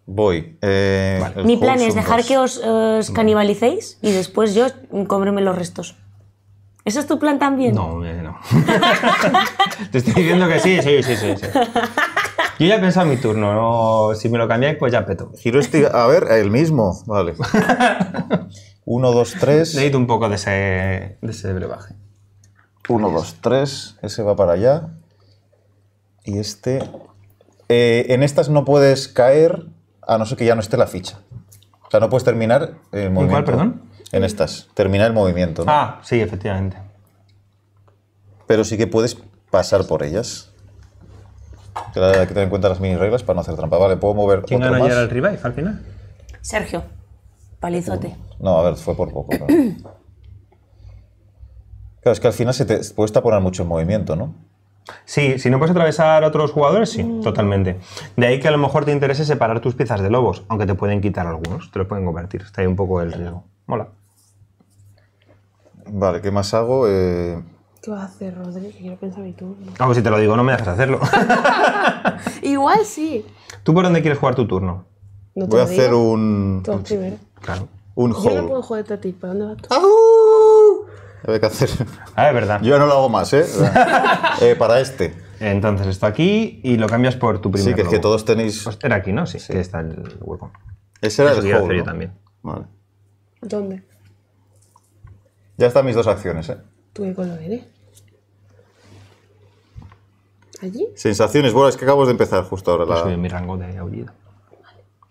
Voy. Eh, mi plan es dejar que os, eh, canibalicéis y después yo comerme los restos. ¿Eso es tu plan también? No, eh, no. Te estoy diciendo que sí, sí, sí. sí. Yo ya he pensado mi turno, si me lo cambiáis, pues ya peto. Giro este, a ver, el mismo, vale. Uno, dos, tres. Leído un poco de ese, de ese brebaje. Uno, dos, tres. Ese va para allá. Y este. Eh, en estas no puedes caer a no ser que ya no esté la ficha. O sea, no puedes terminar el movimiento. ¿En cuál, perdón? En estas. Terminar el movimiento. Ah, sí, efectivamente. Pero sí que puedes pasar por ellas. Hay que tener en cuenta las mini reglas para no hacer trampa. Vale, puedo mover. ¿Quién ganó al revive al final? Sergio, palizote. No, a ver, fue por poco. Claro, es que al final se te puedes poner mucho el movimiento, ¿no? Sí, si no puedes atravesar a otros jugadores, sí, mm. totalmente. De ahí que a lo mejor te interese separar tus piezas de lobos, aunque te pueden quitar algunos, te los pueden convertir. Está ahí un poco el riesgo. Mola. Vale, ¿qué más hago? Eh, ¿Qué vas a hacer, Rodri? Quiero quiero pensar y tú. Ah, pues si te lo digo, no me dejas hacerlo. Igual sí. ¿Tú por dónde quieres jugar tu turno? Voy a hacer un. Tú primero. Claro. Un Yo no puedo jugar de ti, ¿para dónde vas tú? ¡Au! ver que hacer. Ah, es verdad. Yo no lo hago más, ¿eh? Eh, para este. Entonces está aquí y lo cambias por tu primer Sí, que es que todos tenéis. Pues era aquí, ¿no? Sí, que está el hueco. Ese era el juego. también. Vale. ¿Dónde? Ya están mis dos acciones, ¿eh? tuve veré ¿Allí? Sensaciones, bueno, es que acabamos de empezar justo ahora. La... Subí mi rango de aullido.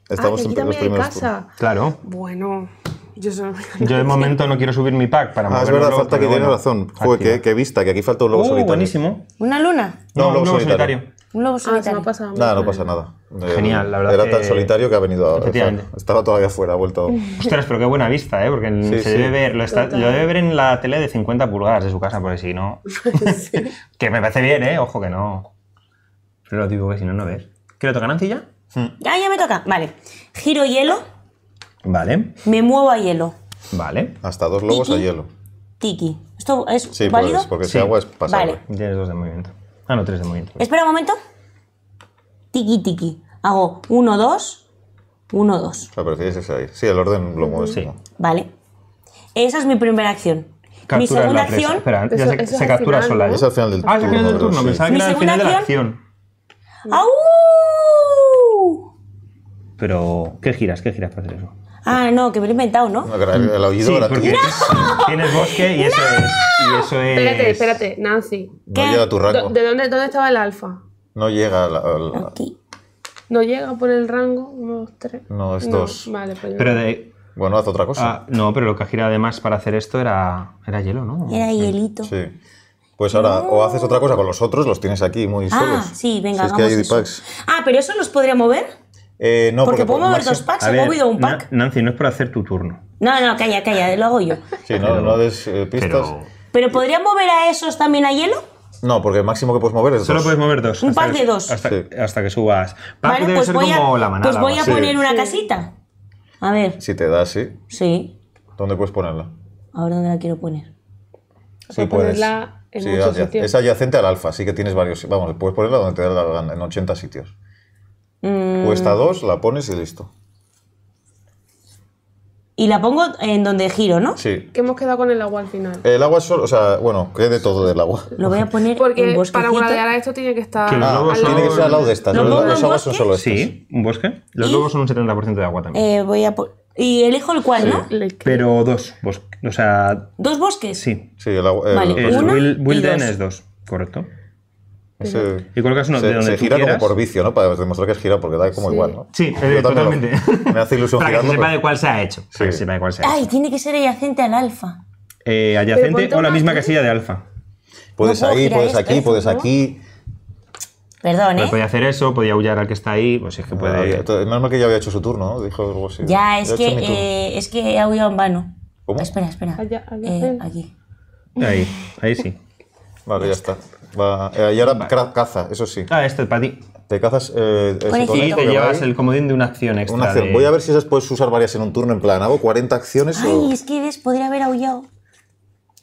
Estamos ah, en los primeros. De casa. Claro. Bueno. Yo, solo... yo, de momento no quiero subir mi pack para Ah, es verdad, falta que tiene razón. Joder, qué, vista, que aquí falta un lobo uh, solitario. buenísimo. ¿Una luna? No, un lobo, solitario. Un lobo ah, solitario. Ah, no pasa nada. pasa eh, nada. Genial, Era tan solitario que ha venido. ahora estaba todavía fuera, ha vuelto. Ostras, pero qué buena vista, ¿eh? Porque se debe ver, lo, debe ver en la tele de 50 pulgadas de su casa, porque si no. que me parece bien, ¿eh? Ojo que no. Pero lo digo que si no, no ves. ¿Quiero tocar Nancy hmm. ya? Ah, Ya, me toca. Vale. Giro hielo. Vale. Me muevo a hielo. Vale. Hasta dos lobos a hielo. Tiki. ¿Esto es pues, válido? Sí, porque si agua es pasable. Vale. Tienes dos de movimiento. Ah, no, Tres de movimiento. Espera un momento. Tiki, tiki. Hago 1, 2, 1, 2. La sea, es ese ahí. Sí, el orden lo mueves. Sí. Vale. Esa es mi primera acción. mi segunda acción. Espera, ya se, se captura sola. ¿no? ¿eh? Es la final del Ah, es al final del turno. me Pensaba que era al final de la acción. ¡Au! Pero, ¿qué giras? ¿Qué giras para hacer eso? Ah, no, que me lo he inventado, ¿no? el oído sí, Tienes bosque y eso, ¡No! es, y eso es. Espérate, espérate, Nancy. No llega tu rango. ¿De dónde, dónde estaba el alfa? No llega al. Aquí. No llega por el rango, dos, tres. No, es dos. Vale, pues. Pero de... Bueno, haz otra cosa. Ah, no, pero lo que ha girado además para hacer esto era, era hielo, ¿no? Era hielito. Sí. Pues ahora, o haces otra cosa con los otros, los tienes aquí muy ah, solos. Ah, sí, venga, es que hay eso. Ah, pero eso los podría mover. Eh, porque, puedo mover dos packs, he movido un pack. Nancy, no es para hacer tu turno. No, no, calla, calla, lo hago yo. Sí, no, pero, no des eh, pistas. Pero... ¿podrías podrían mover a esos también a hielo? No, porque el máximo que puedes mover es Solo dos. Solo puedes mover dos. Un pack de dos. Hasta, que subas. vale, pues, pues voy a, la voy a poner una casita. A ver. Si te da, sí. Sí. ¿Dónde puedes ponerla? A ver ¿dónde la quiero poner? sí, puedes. Ponerla en sitios. Es adyacente al alfa, así que tienes varios. Vamos, puedes ponerla donde te da la gana, en 80 sitios o mm. Cuesta dos, la pones y listo. Y la pongo en donde giro, ¿no? Sí. ¿Qué hemos quedado con el agua al final. El agua solo, o sea, bueno, que de todo del agua. Lo voy a poner Porque para guardar esto tiene que estar. Que tiene que estar al lado de esta. no los, los aguas son solo estas. Sí, un bosque. Los lobos son un 70% de agua también. Eh, voy a y elijo el cual, ¿no? Pero dos bosques. O sea. ¿Dos bosques? Sí. Sí, el agua. vale, el, uno Wilden es dos, correcto y colocas uno se, de donde se gira como por vicio, ¿no? Para demostrar que es girado, porque da como igual, ¿no? Sí, eh, totalmente. me hace ilusión Para que sepa de cuál se ha hecho. Sí. Para que sepa de cuál se ha hecho. Ay, tiene que ser adyacente al alfa. Eh, adyacente o la misma casilla de alfa. Puedes ahí, puedes aquí, puedes aquí. Perdón, ¿eh? Podía hacer eso, podía aullar al que está ahí, pues es que puede... Ah, mal que ya había hecho su turno, ¿no? Dijo algo así. Ya, es, que, eh, es que he aullado en vano. ¿Cómo? Espera, espera. Allá, eh, aquí. Ahí, ahí sí. Vale, ya está. Eh, y ahora caza, eso sí. Ah, este es para ti. Te cazas eh, el Y te llevas el comodín de una acción extra. Voy a ver si esas puedes usar varias en un turno. En plan, hago 40 acciones Ay, es que ves, podría haber aullado.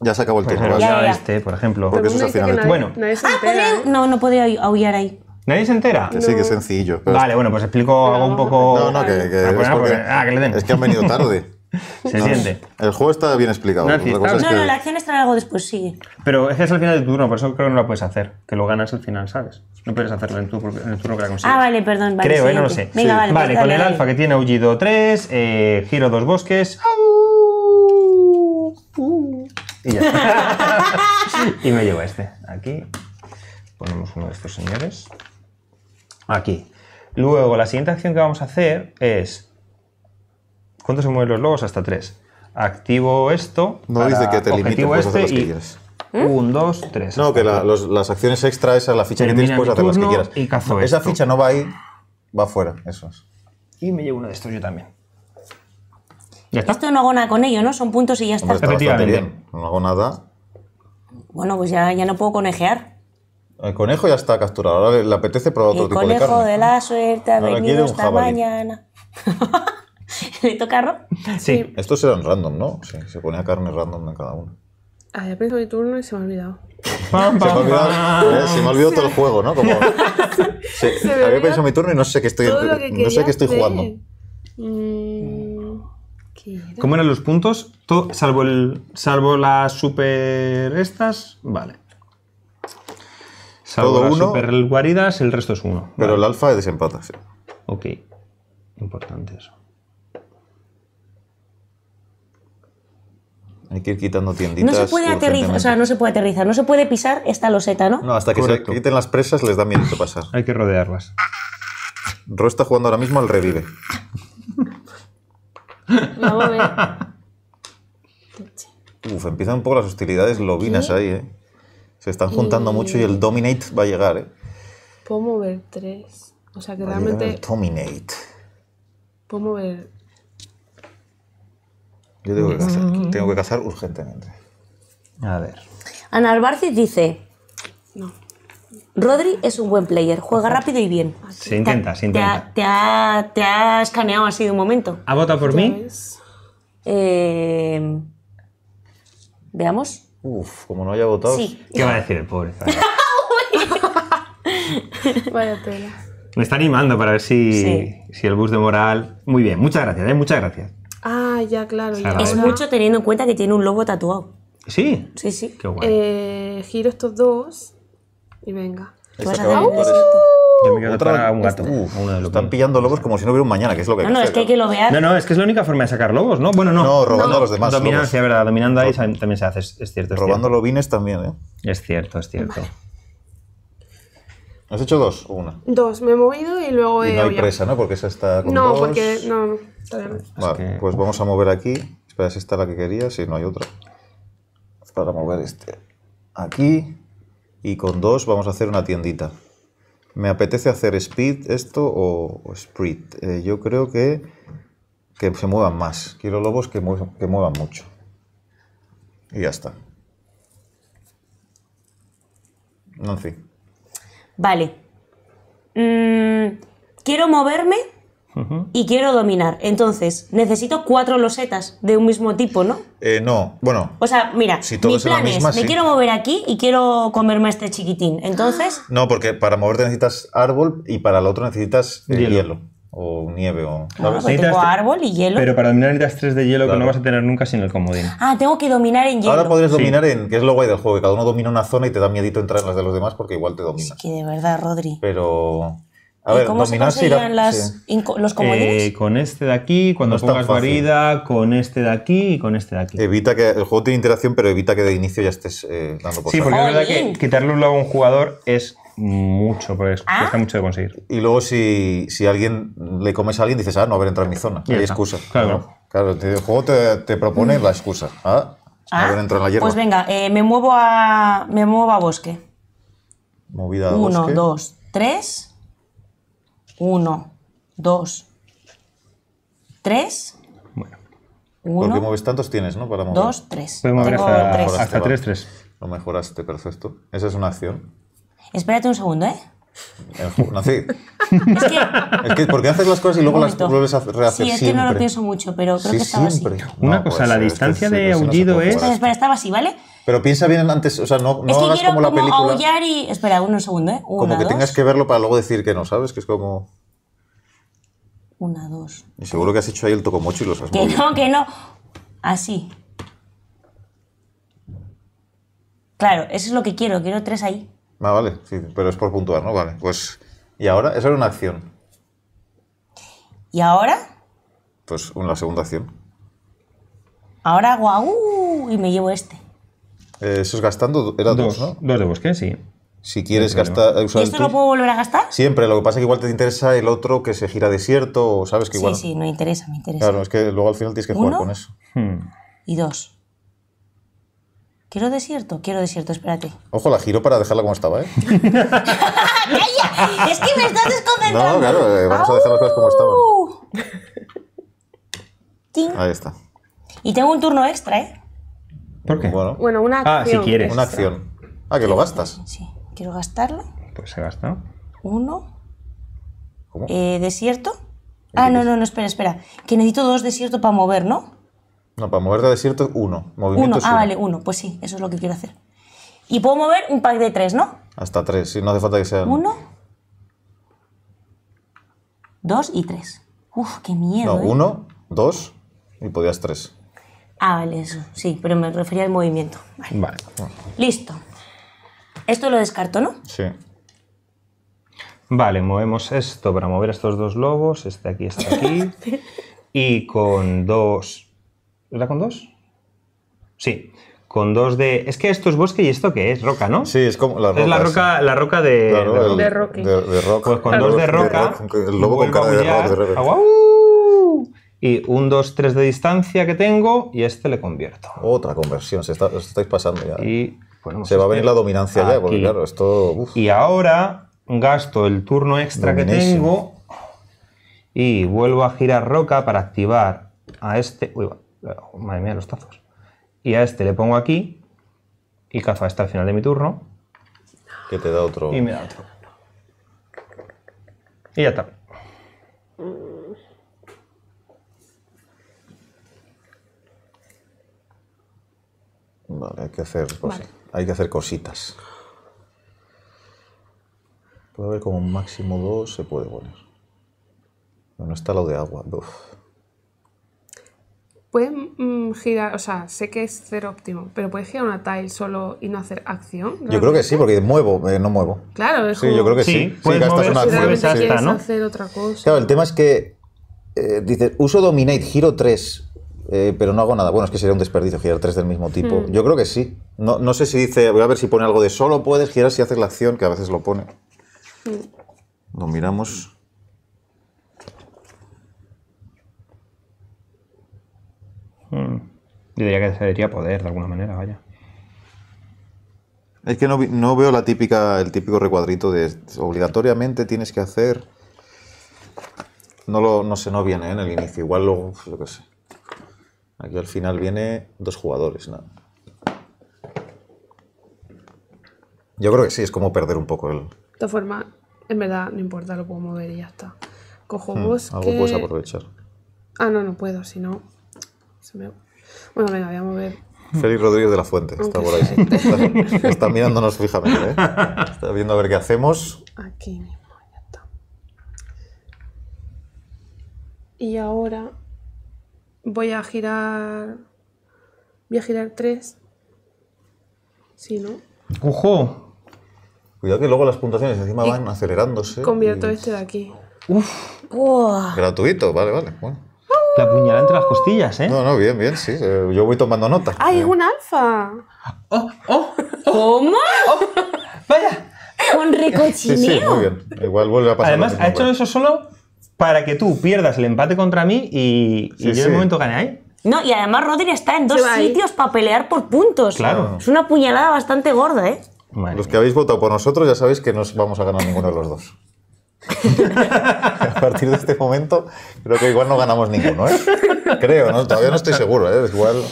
ya se acabó el pues tiempo. ya, este, por ejemplo. Porque- eso es al final. Bueno. Ah, entera. ¿eh? No, no podría aullar ahí. ¿Nadie se entera? sí, que sencillo. Vale, bueno, pues explico algo un poco. No, no, que, que ah, pues ah, que le den. es que han venido tarde. Se siente. El juego está bien explicado. no, la acción está algo después, sí Pero es que es al final de tu turno, por eso creo que no la puedes hacer. Que lo ganas al final, ¿sabes? No puedes hacerlo en, tu, el turno que la consigues. Ah, vale, perdón. Vale, creo, ¿eh? No lo sé. vale. Vale, pues con el alfa que tiene aullido 3, eh, giro dos bosques. Y ya. y me llevo este. Aquí ponemos uno de estos señores. Aquí. Luego, la siguiente acción que vamos a hacer es ¿Cuánto se mueven los logos? Hasta 3. Activo esto. No dice que te limites, este que ¿Eh? Un, dos, tres. No, que las acciones extra, esa la ficha que tienes, puedes hacer las que quieras. Y cazo esa ficha no va ahí, va fuera, eso Y me llevo una de estos yo también. Ya está. Esto no hago nada con ello, ¿no? Son puntos y ya está. Hombre, está bien. No hago nada. Bueno, pues ya, ya no puedo conejear. El conejo ya está capturado. Ahora le, apetece probar otro tipo de carne. El conejo de la suerte ha venido esta mañana. Le carro? Sí. sí. Estos eran random, ¿no? Sí, se ponía carne random en cada uno. Ah, ya pensado mi turno y se me ha olvidado. Eh, se, me ha olvidado, todo el juego, ¿no? Como, sí, había pensado mi turno y no sé qué estoy, no sé qué estoy jugando. Mm, ¿Cómo eran los puntos? Todo, salvo, el, salvo las super estas, vale. Salvo todo las uno, super guaridas, el resto es uno. Pero el alfa es desempata, sí. Ok, importante eso. Hay que ir quitando tienditas. No se puede aterrizar, o sea, no se puede aterrizar, no se puede pisar esta loseta, ¿no? No, hasta que se quiten las presas les da miedo pasar. Hay que rodearlas. Ro está jugando ahora mismo al revive. Vamos a ver. Uf, empiezan un poco las hostilidades lobinas ahí, ¿eh? Se están juntando mucho y el dominate va a llegar, ¿eh? Puedo mover tres. O sea que realmente. dominate. Puedo mover yo tengo que cazar mm. urgentemente. A ver. Ana Albarci dice: Rodri es un buen player, juega rápido y bien. Ah, se intenta, se intenta. Te ha, te ha, escaneado así de un momento. ¿Ha votado por mí? Eh, veamos. Uf, como no haya votado. ¿Qué va a decir el pobre? Vaya tela. Me está animando para ver si, si el bus de moral. Muy bien, muchas gracias, ¿eh? muchas gracias. Ah, ya, claro. Es mucho teniendo en cuenta que tiene un lobo tatuado. ¿Sí? Sí, sí. Qué guay. Eh, giro estos dos y venga. ¿Qué vas a hacer un gato. están pillando lobos como si no hubiera un mañana, que es lo que No, no, es que hay que No, no, es que es la única forma de sacar lobos, ¿no? Bueno, no. No, robando a los demás. verdad. Dominando ahí también se hace, es cierto. Robando lobines también, ¿eh? Es cierto, es cierto. ¿Has hecho dos o una? Dos, me he movido y luego y No hay presa, ¿no? Porque esa está con No, porque. No, no. Vale, pues vamos a mover aquí. Espera, si esta la que quería? Si no hay otra. Para mover este. Aquí. Y con dos vamos a hacer una tiendita. ¿Me apetece hacer speed esto o, o eh, yo creo que, que se muevan más. Quiero lobos que, muevan, que muevan mucho. Y ya está. En fin vale, mm, quiero moverme y quiero dominar. Entonces, necesito cuatro losetas de un mismo tipo, ¿no? Eh, no, bueno. O sea, mira, si mi plan es, me quiero mover aquí y quiero comerme a este chiquitín. Entonces... No, porque para moverte necesitas árbol y para el otro necesitas hielo o nieve o claro, ah, pues árbol y hielo pero para dominar necesitas tres de hielo que no vas a tener nunca sin el comodín ah tengo que dominar en hielo ahora podrías dominar en que es lo guay del juego que cada uno domina una zona y te da miedito entrar en las de los demás porque igual te domina es que de verdad Rodri pero a ver, ¿Cómo se conseguían los eh, comodines? con este de aquí, cuando pongas guarida, con este de aquí y con este de aquí. Evita que el juego tiene interacción, pero evita que de inicio ya estés eh, dando por Sí, porque es oh, verdad que quitarle un lado a un jugador es mucho pues ¿Ah? cuesta es que mucho de conseguir. Y luego, si alguien le comes a alguien, dices, ah, no, a ver, en mi zona. hay excusa. Claro, el juego te propone mm. la excusa. Ah, ah pues venga, eh, me muevo a bosque. Movida a bosque. 1, 2, 3. 1, 2, 3. Porque mueves tantos, tienes, ¿no? 2, 3. Puedes mover hasta 3, 3. Lo mejoraste, perfecto. Esa es una acción. Espérate un segundo, ¿eh? eh nací. Es que, es que porque haces las cosas y luego las vuelves a rehacer Sí, es que no lo pienso mucho, pero creo que estaba siempre. Una cosa, pues, la distancia de aullido es... Espera, estaba así, ¿vale? Pero piensa bien antes, o sea, no, no hagas como la película... aullar y... Espera, un segundo, ¿eh? como que tengas que verlo para luego decir que no, ¿sabes? Que es como... Una, dos... Y seguro que has hecho ahí el tocomocho y los has Que no, que no. Así. Claro, eso es lo que quiero, quiero tres ahí. Ah, vale, sí, pero es por puntuar, ¿no? Vale, pues. ¿Y ahora? Esa era una acción. ¿Y ahora? Pues una segunda acción. Ahora hago y me llevo este. Eh, eso es gastando, era dos, ¿no? Dos de bosque, sí. Si quieres gastar. Eh, esto lo puedo volver a gastar? Siempre, lo que pasa es que igual te interesa el otro que se gira desierto, o sabes que igual. Sí, sí, me interesa, me interesa. Claro, es que luego al final tienes que jugar con eso. Hmm. Y dos. ¿Quiero desierto? Quiero desierto, espérate. Ojo, la giro para dejarla como estaba, ¿eh? ¡Calla! Es que me estás desconcentrando. No, claro, eh, vamos a dejar las cosas como estaban. Ahí está. Y tengo un turno extra, ¿eh? ¿Por qué? Bueno, una acción. Ah, si quieres. una acción. Ah, que lo gastas. Sí. Quiero gastarlo. pues se gasta. Uno. ¿Cómo? Eh, desierto. Ah, no, no, no, espera, espera. Que necesito dos desiertos para mover, ¿no? No, para moverte a desierto, uno. Movimiento uno. ah, vale, uno. Pues sí, eso es lo que quiero hacer. Y puedo mover un pack de tres, ¿no? Hasta tres, si no hace falta que sea... Uno. Dos y tres. Uf, qué miedo. No, ¿eh? uno, dos y podías tres. Ah, vale, eso. Sí, pero me refería al movimiento. Vale. vale. Listo. Esto lo descarto, ¿no? Sí. Vale, movemos esto para mover estos dos lobos. Este aquí, este aquí. y con dos la con dos? Sí, con dos de. Es que esto es bosque y esto qué es, roca, ¿no? Sí, es como la roca. Es la roca, la roca de. de, roca. Pues con dos de roca. el lobo con cara de roca. Y un 2, 3 de distancia que tengo y este le convierto. Otra conversión, se está, os estáis pasando ya. Y, ¿eh? pues se va a venir este la dominancia ya, porque claro, esto. Y ahora gasto el turno extra que tengo y vuelvo a girar roca para activar a este. Uy, va Madre mía, los tazos. Y a este le pongo aquí y caza hasta al final de mi turno. Que te da otro. Y me da otro. Y ya está. Vale, hay que hacer, hay que hacer cositas. Puede haber como máximo dos, se puede poner. No, está lo de agua. Uf puede mm, girar, o sea, sé que es ser óptimo, pero ¿puedes girar una tile solo y no hacer acción. Yo creo que sí, porque muevo, eh, no muevo. Claro, es Sí, yo creo que sí. sí puedes una si hacer otra cosa. Claro, el tema es que dice eh, dices, uso Dominate, giro 3, eh, pero no hago nada. Bueno, es que sería un desperdicio girar 3 del mismo tipo. Hmm. Yo creo que sí. No, sé si dice, voy a ver si pone algo de solo puedes girar si haces la acción, que a veces lo pone. Dominamos. Lo miramos. Yo diría que se debería poder de alguna manera, vaya. Es que no, no veo la típica, el típico recuadrito de obligatoriamente tienes que hacer. No lo, no sé, no viene ¿eh? en el inicio. Igual lo yo qué sé. Aquí al final viene dos jugadores, Yo creo que sí, es como perder un poco el. De todas formas, en verdad no importa, lo puedo mover y ya está. Cojo vos hmm, Algo puedes aprovechar. Ah, no, no puedo, si no me... Bueno, venga, voy a mover. Félix Rodríguez de la Fuente, está por ahí. Está, mirándonos fijamente, ¿eh? Está viendo a ver qué hacemos. Aquí mismo, ya está. Y ahora voy a girar. Voy a girar tres. Sí, ¿no? ¡Ojo! Cuidado que luego las puntuaciones encima van acelerándose. Convierto este de aquí. Uf. Gratuito, vale, vale. La puñalada entre las costillas, ¿eh? No, no, bien, bien, sí. Eh, yo voy tomando nota. ¡Ay, es eh. un alfa! ¡Oh, oh! oh ¿Cómo? cómo oh, ¡Con recochineo! Sí, sí, muy bien. Igual vuelve a pasar Además, ha hecho eso solo para que tú pierdas el empate contra mí y, en el momento gane ahí. No, y además Rodri está en dos sitios para pelear por puntos. Claro. Ah. Es una puñalada bastante gorda, ¿eh? los que habéis votado por nosotros ya sabéis que no vamos a ganar ninguno de los dos. a partir de este momento, creo que igual no ganamos ninguno, ¿eh? Creo, ¿no? todavía no estoy seguro, ¿eh? Igual.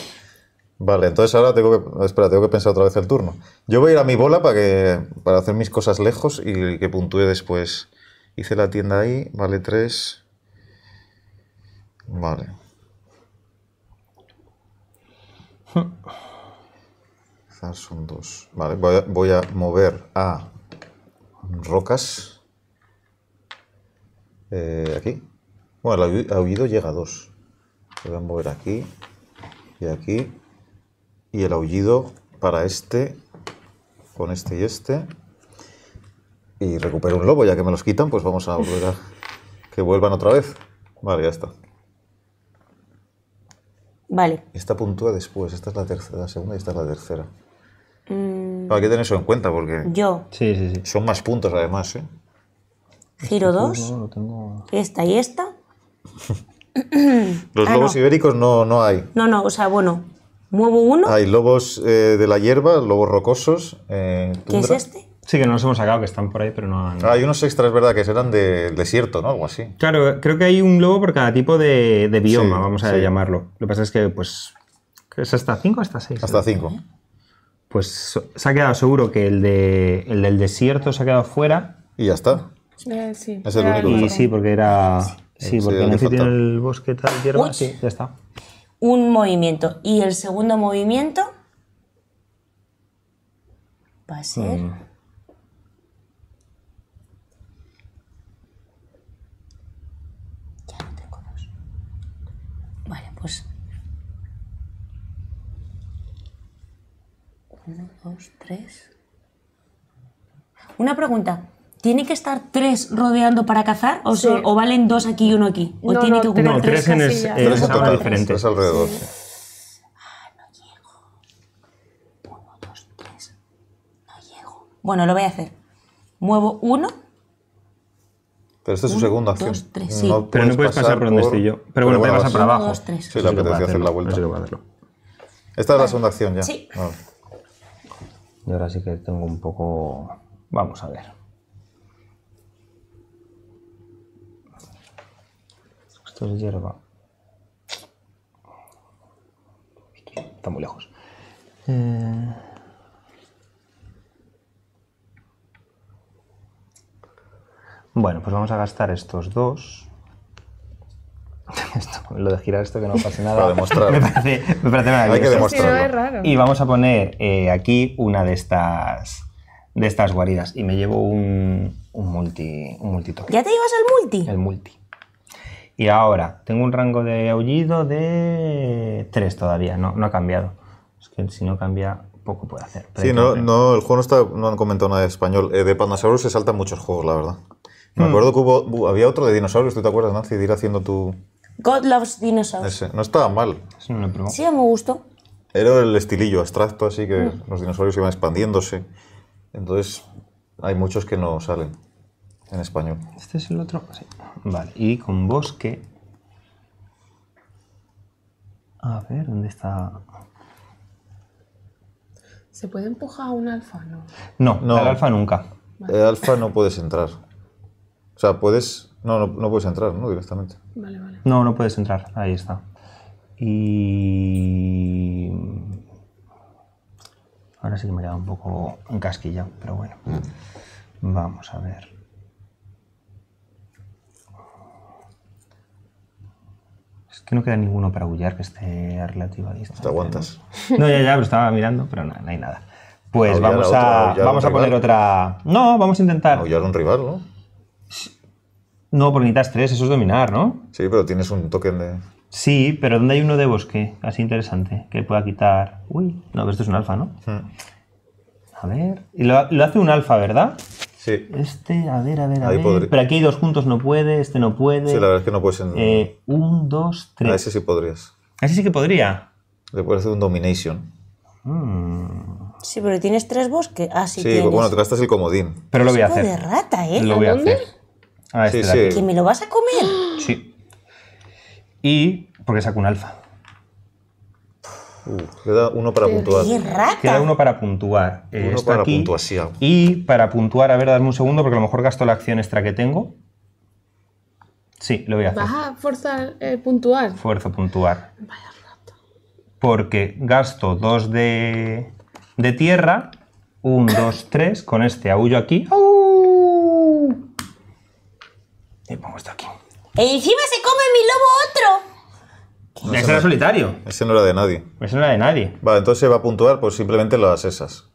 Vale, entonces ahora tengo que. Espera, tengo que pensar otra vez el turno. Yo voy a ir a mi bola para, que, para hacer mis cosas lejos y que puntúe después. Hice la tienda ahí, vale tres Vale. Son dos. Vale, voy a mover a rocas. Eh, aquí. Bueno, el aullido llega a dos. Lo voy a mover aquí y aquí. Y el aullido para este, con este y este. Y recupero un lobo, ya que me los quitan, pues vamos a volver a que vuelvan otra vez. Vale, ya está. Vale. Esta puntúa después, esta es la tercera, segunda y esta es la tercera. Mm. Hay que tener eso en cuenta porque... Yo. Sí, sí, sí. Son más puntos además, ¿eh? Este giro 2, esta y esta. Ah, los lobos ibéricos no, no hay. No, no, o sea, bueno, muevo uno. Hay lobos eh, de la hierba, lobos rocosos. Eh, ¿Qué es este? Sí, que no los hemos sacado, que están por ahí, pero no han... Ah, hay unos extras, ¿verdad? Que serán del desierto, ¿no? Algo así. Claro, creo que hay un lobo por cada tipo de, bioma, vamos a llamarlo. Lo que pasa es que, pues, ¿es hasta cinco o hasta seis? Hasta cinco. Pues se ha quedado seguro que el, de, el del desierto se ha quedado fuera. Y ya está sí. Eh, y sí, porque era. Sí, porque no tiene el bosque tal hierba. Sí, ya está. Un movimiento. Y el segundo movimiento va a ser. Mm. Ya no tengo dos. Vale, pues. Uno, dos, tres. Una pregunta. ¿Tiene que estar tres rodeando para cazar? ¿O, o valen dos aquí y uno aquí? ¿O tiene que ocupar tres, en, es, Tres alrededor. Ah, no llego. Uno, dos, tres. No llego. Bueno, lo voy a hacer. Muevo uno. Pero esta es su segunda acción. tres, No pero no puedes pasar, por donde estoy yo. Pero, bueno, bueno, a pasar para abajo. Dos, tres. Sí, la apetece hacer la vuelta. Esta es la segunda acción ya. Sí. Y ahora sí que tengo un poco. Vamos a ver. Esto es hierba. Está muy lejos. Eh, bueno, pues vamos a gastar estos dos. Esto, lo de girar esto que no pasa nada. Para demostrar. me parece, me parece Hay Y vamos a poner eh, aquí una de estas de estas guaridas. Y me llevo un, un multi. Un ¿Ya te llevas el multi? El multi. Y ahora tengo un rango de aullido de 3 todavía, no, no ha cambiado. Es que si no cambia, poco puede hacer. Sí, no, no, el juego no está, no han comentado nada de español. Eh, de Pandasaurus se saltan muchos juegos, la verdad. Me hmm. acuerdo que hubo, había otro de dinosaurios, ¿tú te acuerdas, Nancy? De ir haciendo tu... God Loves Dinosaurs. Ese. No estaba mal. sí, me gustó. Era el estilillo abstracto, así que hmm. los dinosaurios iban expandiéndose. Entonces, hay muchos que no salen. En español. Este es el otro. Sí. Vale. Y con bosque. A ver, ¿dónde está? ¿Se puede empujar un alfa? No. No, El alfa nunca. El alfa no puedes entrar. O sea, puedes. No, no, puedes entrar, ¿no? Directamente. Vale, vale. No, no puedes entrar. Ahí está. Y. Ahora sí que me quedado un poco en casquilla, pero bueno. Mm. Vamos a ver. que no queda ninguno para huyar, que esté a relativa distancia. Te aguantas. ¿no? ya, ya, pero estaba mirando, pero no, no hay nada. Pues vamos a, vamos a poner otra. No, vamos a intentar. Aullar a un rival, ¿no? No, porque necesitas tres, eso es dominar, ¿no? Sí, pero tienes un token de. Sí, pero ¿dónde hay uno de bosque? Así interesante, que pueda quitar. Uy, no, pero esto es un alfa, ¿no? Hmm. A ver. Y lo, lo hace un alfa, ¿verdad? Sí. Este, a ver, a ver, a ver. Pero aquí hay dos juntos, no puede, este no puede. Sí, la verdad es que no puedes. En... Eh, un, dos, tres. A ah, ese sí podrías. ese sí que podría. Le puedes hacer un domination. Mm. Sí, pero tienes tres bosques. Ah, sí. Sí, bueno, tú gastas el comodín. Pero lo voy a hacer. de rata, ¿eh? Lo voy a hacer. A ah, este sí, sí. ¿Que me lo vas a comer? Sí. Y porque saco un alfa queda uno para puntuar. Queda eh, uno para puntuar. aquí. Y para puntuar, a ver, dame un segundo porque a lo mejor gasto la acción extra que tengo. Sí, lo voy a hacer. ¿Vas a forzar eh, puntuar? fuerza puntuar. Vaya rato. Porque gasto dos de, de tierra. Un, dos, tres. Con este aullo aquí. Y pongo esto aquí. ¡Encima se come mi lobo otro! ese era solitario. Ese no era de nadie. Ese no era de nadie. Vale, entonces se va a puntuar pues simplemente las esas.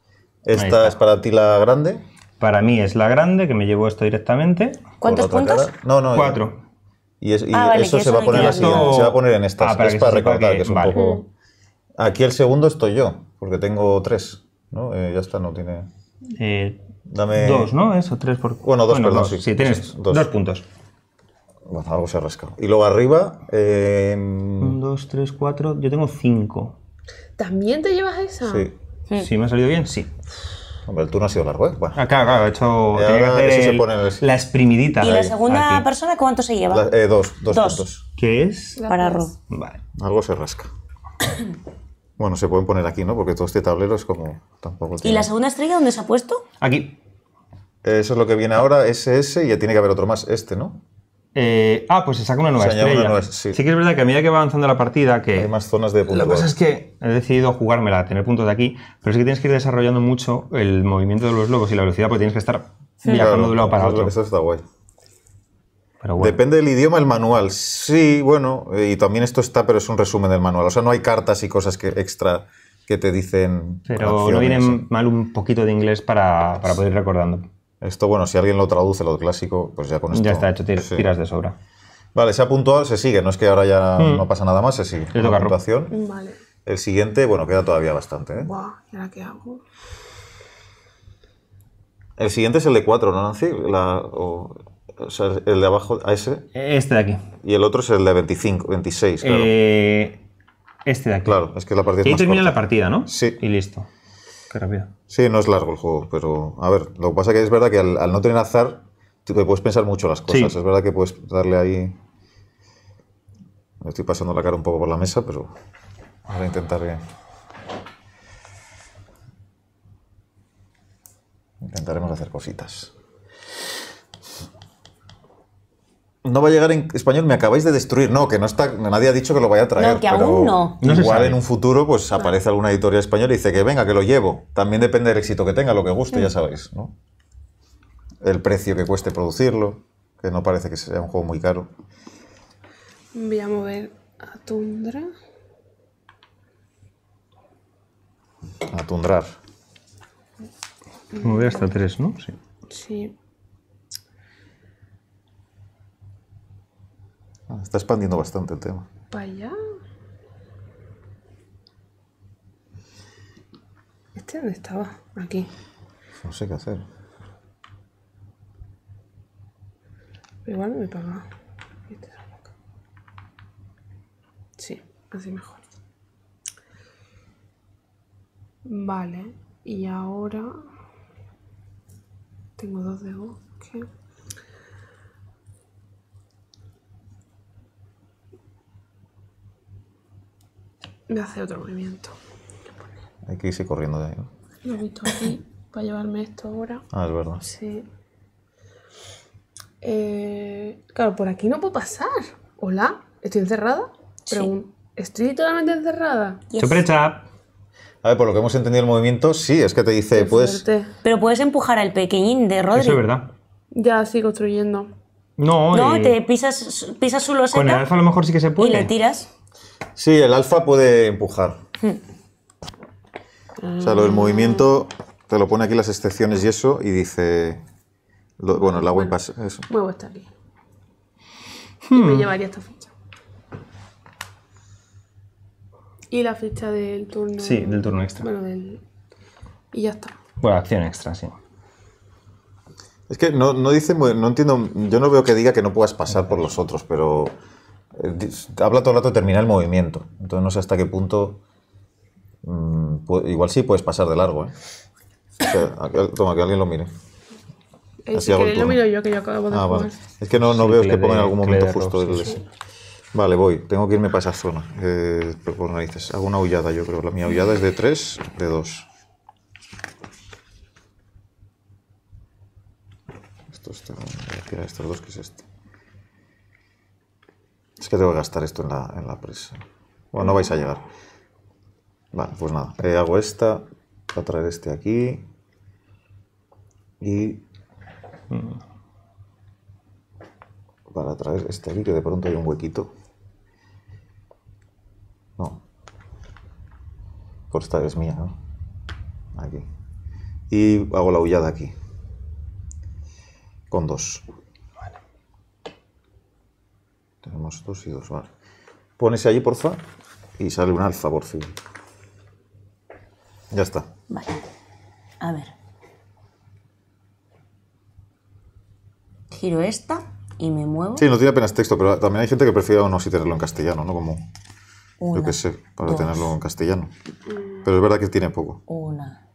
¿Esta es para ti la grande? Para mí es la grande, que me llevo esto directamente. ¿Cuántos puntos? No, no. Cuatro. Y, ah, eso se va, a poner así, se va a poner en esta. Ah, es para recordar que... es un poco... Aquí el segundo estoy yo, porque tengo tres. Eh, ya está, no tiene... Eh, Dame... Dos, ¿no? Eso, tres por... Bueno, dos, perdón. Sí, tienes dos puntos. Algo se ha rascado. Y luego arriba. Eh... Un, dos, tres, cuatro. Yo tengo cinco. ¿También te llevas esa? Sí. ¿Sí, me ha salido bien? Sí. Hombre, el turno ha sido largo, ¿eh? Bueno. Acá, ah, claro, claro, he hecho. Ya, se pone el... la exprimidita. ¿Y la segunda persona cuánto se lleva? Eh, dos, dos, Puntos. ¿Qué es? Para Ro. Vale. Algo se rasca. bueno, se pueden poner aquí, ¿no? Porque todo este tablero es como. Tampoco ¿Y la segunda estrella dónde se ha puesto? Aquí. Eso es lo que viene ahora, ese, ese, y ya tiene que haber otro más, este, ¿no? Eh, ah, pues se saca una nueva estrella. sí. que es verdad que a medida que va avanzando la partida, que... Hay más zonas de puntos. La cosa es que he decidido jugármela, tener puntos de aquí, pero es que tienes que ir desarrollando mucho el movimiento de los lobos y la velocidad, porque tienes que estar viajando de un lado para otro. Eso está guay. Depende del idioma, el manual. Sí, bueno, y también esto está, pero es un resumen del manual. O sea, no hay cartas y cosas que extra que te dicen... Pero no viene mal un poquito de inglés para, para poder ir recordando. Esto, bueno, si alguien lo traduce, lo clásico, pues ya con esto. Ya está hecho, tiras de sobra. Vale, se ha puntuado, se sigue, no es que ahora ya hmm. no pasa nada más, se sigue. La puntuación. Vale. El siguiente, bueno, queda todavía bastante. ¿eh? ¿y ahora qué hago? El siguiente es el de 4, ¿no, Nancy? o, sea, el de abajo, a ese. Este de aquí. Y el otro es el de 25, 26, claro. Eh, este de aquí. Claro, es que la partida. Y termina la partida, ¿no? Sí. Y listo. Sí, no es largo el juego, pero a ver, lo que pasa es que es verdad que al, no tener azar, tú puedes pensar mucho las cosas. Es verdad que puedes darle ahí. Me estoy pasando la cara un poco por la mesa, pero ahora a intentar Intentaremos hacer cositas. no va a llegar en español, me acabáis de destruir. No, que no está, nadie ha dicho que lo vaya a traer. No, que aún no. Igual en un futuro, pues aparece alguna editorial española y dice que venga, que lo llevo. También depende del éxito que tenga, lo que guste, ya mm. sabéis, ¿no? El precio que cueste producirlo, que no parece que sea un juego muy caro. Voy a mover a Tundra. A Tundrar. Mover hasta tres, ¿no? Sí. Sí. está expandiendo bastante el tema. Para allá. ¿Este dónde estaba? Aquí. No sé qué hacer. igual me paga. Este sí, así mejor. Vale, y ahora tengo dos de bosque. Voy a hacer otro movimiento. Hay que irse corriendo de ahí. Lo he visto aquí para llevarme esto ahora. Ah, es verdad. Sí. Eh, claro, por aquí no puedo pasar. Hola, estoy encerrada. Estoy totalmente encerrada. Yes. A ver, por lo que hemos entendido el movimiento, sí, es que te dice, puedes. Pero puedes empujar al pequeñín de Rodri. Eso es verdad. Ya, sigo construyendo. No, no te pisas, pisas su loseta. Con el alfa a lo mejor sí que se puede. Y le tiras. Sí, el alfa puede empujar. O sea, lo del movimiento te lo pone aquí las excepciones y eso, y dice. bueno, el agua impasa. Eso. está aquí. Y me hmm. llevaría esta ficha. Y la ficha del turno. Sí, del turno extra. Bueno, del. Y ya está. Bueno, acción extra, sí. Es que no, no dice. No entiendo. Yo no veo que diga que no puedas pasar por los otros, pero. Eh, habla todo el rato de terminar el movimiento. Entonces no sé hasta qué punto. Mm, igual sí puedes pasar de largo, ¿eh? toma, que alguien lo mire. Eh, Así hago lo miro yo, que yo acabo de ah, Es que no, veo que, ponga en algún momento justo el... Vale, voy. Tengo que irme para esa zona. Eh, por narices. Hago una aullada, yo creo. La mía aullada es de 3, de 2. Esto está... Estos dos, que es este. Es que tengo que gastar esto en la, presa. Bueno, no vais a llegar. Vale, pues nada. Eh, hago esta. para traer este aquí. Y... Mm, para traer este aquí, que de pronto hay un huequito. No. Por esta es mía, ¿no? Aquí. Y hago la hullada aquí. Con dos. Tenemos dos y dos, vale. allí, porfa, y sale un alfa, por fin. Ya está. Vale. A ver. Giro esta y me muevo. Sí, no tiene apenas texto, pero también hay gente que prefiere no si tenerlo en castellano, ¿no? Como, yo qué sé, para tenerlo en castellano. Pero es verdad que tiene poco. Una,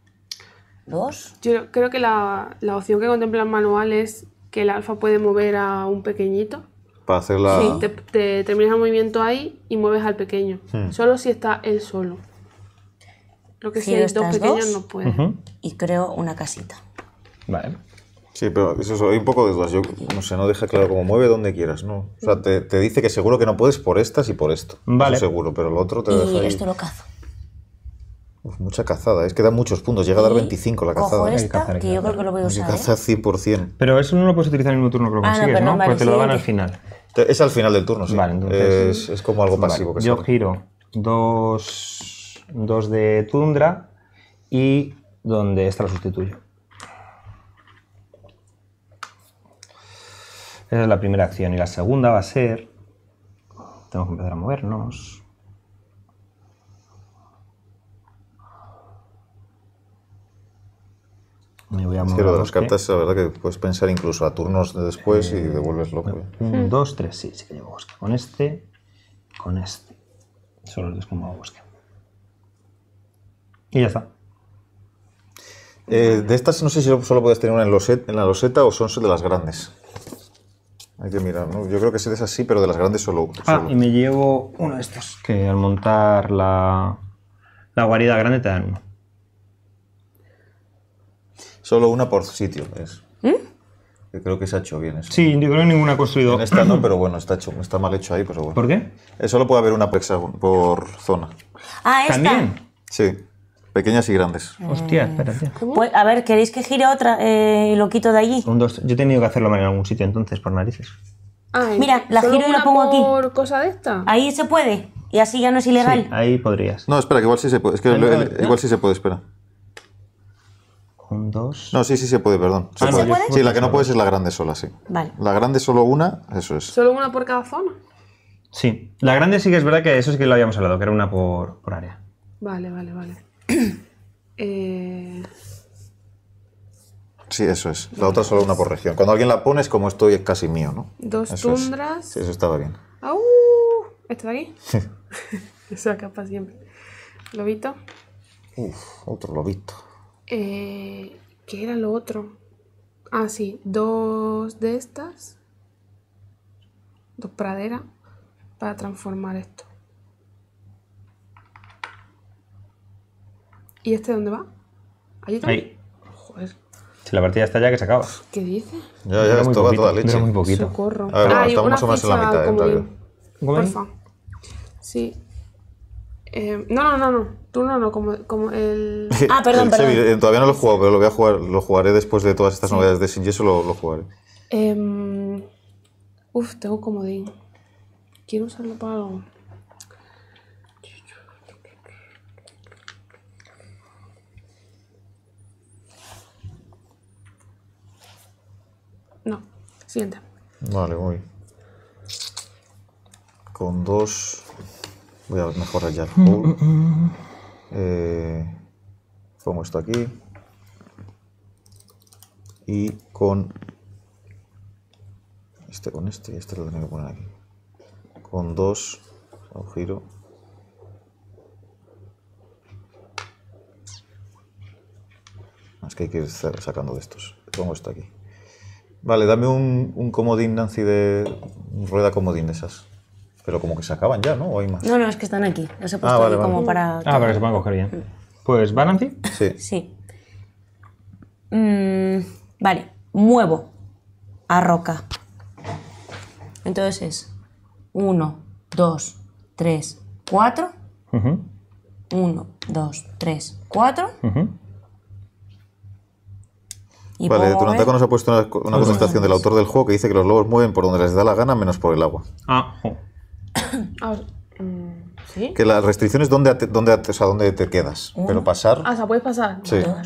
dos. Yo creo que la, la opción que contempla el manual es que el alfa puede mover a un pequeñito para hacer la... Sí, te, terminas el movimiento ahí y mueves al pequeño. Hmm. Solo si está él solo. Lo que si, hay dos pequeños no puede. Y creo una casita. Vale. Sí, pero eso es un poco de dudas. Yo no sé, no deja claro cómo mueve donde quieras, ¿no? O sea, te, dice que seguro que no puedes por estas y por esto. Vale. seguro, pero lo otro te y deja. Y esto lo cazo mucha cazada, es que da muchos puntos, llega a dar 25 la cazada. ¿eh? esta, que yo creo que lo voy a usar. 100%. ¿eh? Pero eso no lo puedes utilizar en el mismo turno que lo ah, consigues, ¿no? Porque te lo dan al final. Es al final del turno, sí. Vale, entonces, es, como algo pasivo. yo giro dos, dos de Tundra y donde esta lo sustituyo. Esa es la primera acción. Y la segunda va a ser... Tengo que empezar a movernos. es que lo de las cartas, la verdad que puedes pensar incluso a turnos de después y eh, devuelves loco. Un, mm. dos, tres, sí, sí que llevo bosque. Con este, con este. Solo dos como bosque. Y ya está. Eh, de estas no sé si solo puedes tener una en, la loseta o son de las grandes. Hay que mirar, Yo creo que de es así, pero de las grandes solo, Ah, y me llevo uno de estos, que al montar la, la guarida grande te dan uno. Solo una por sitio es. ¿Mm? creo que se ha hecho bien eso. Sí, yo creo que ninguna ha construido. esta no, pero bueno, está, hecho, está mal hecho ahí, pero bueno. ¿Por qué? Eh, solo puede haber una por, por zona. Ah, ¿esta? ¿También? Sí. Pequeñas y grandes. Eh, Hostia, espérate. Pues, a ver, ¿queréis que gire otra y eh, lo quito de allí? Un, dos, yo he tenido que hacerlo mal en algún sitio entonces, por narices. Ay, Mira, la giro y la pongo aquí. por cosa de esta? Ahí se puede. Y así ya no es ilegal. Sí, ahí podrías. No, espera, que igual sí se puede. Es que igual sí se puede, espera. No, sí, sí se puede, perdón. Ah, sí, la que no puedes es la grande sola, sí. Vale. La grande solo una, eso es. ¿Solo una por cada zona? Sí. La grande sí que es verdad que eso es que lo habíamos hablado, que era una por, por área. Vale, vale, vale. Eh. Sí, eso es. La otra solo una por región. Cuando alguien la pone es como estoy, es casi mío, ¿no? Dos tundras. Sí, eso estaba bien. ¡Au! ¿Esto de aquí? eso para siempre. ¿Lobito? Uf, otro lobito. Eh, ¿Qué era lo otro? Ah, sí, dos de estas. Dos praderas para transformar esto. ¿Y este dónde va? Ahí está, Ahí. Joder. Si la partida está ya que se acaba. ¿Qué dices? Ya, ya, esto va toda leche. Está muy poquito. Socorro. A ver, ah, más en la mitad, ¿eh? Porfa. Sí. Eh, no, no, no, no. ¿Tú no, como, como el... Ah, perdón, perdón. todavía no lo he jugado, pero lo voy a jugar, lo jugaré después de todas estas novedades de Sin Yeso, lo, jugaré. Em, uf, tengo comodín. Quiero usarlo para algo. No, siguiente. Vale, voy. Con dos... Voy a mejorar ya el juego. Eh, pongo esto aquí y con este con este y este lo tengo que poner aquí con dos giro es que hay que ir sacando de estos pongo esto aquí vale dame un, un comodín Nancy de rueda comodín de esas pero como que se acaban ya, ¿no? ¿O más? No, no, es que están aquí. Los he ah, puesto ah, como para. Ah, para que se puedan coger bien. Mm. Pues, ¿Balanci? Sí. sí. Mm, vale, muevo a roca. Entonces, 1, 2, 3, 4. 1, 2, 3, 4. Y vale, que ¿eh? nos ha puesto una, una contestación del autor del juego que dice que los lobos mueven por donde les da la gana menos por el agua. Ah, Mm, que las restricciones, ¿dónde, dónde, o sea, dónde te quedas? Uh. Pero pasar. Ah, o puedes pasar.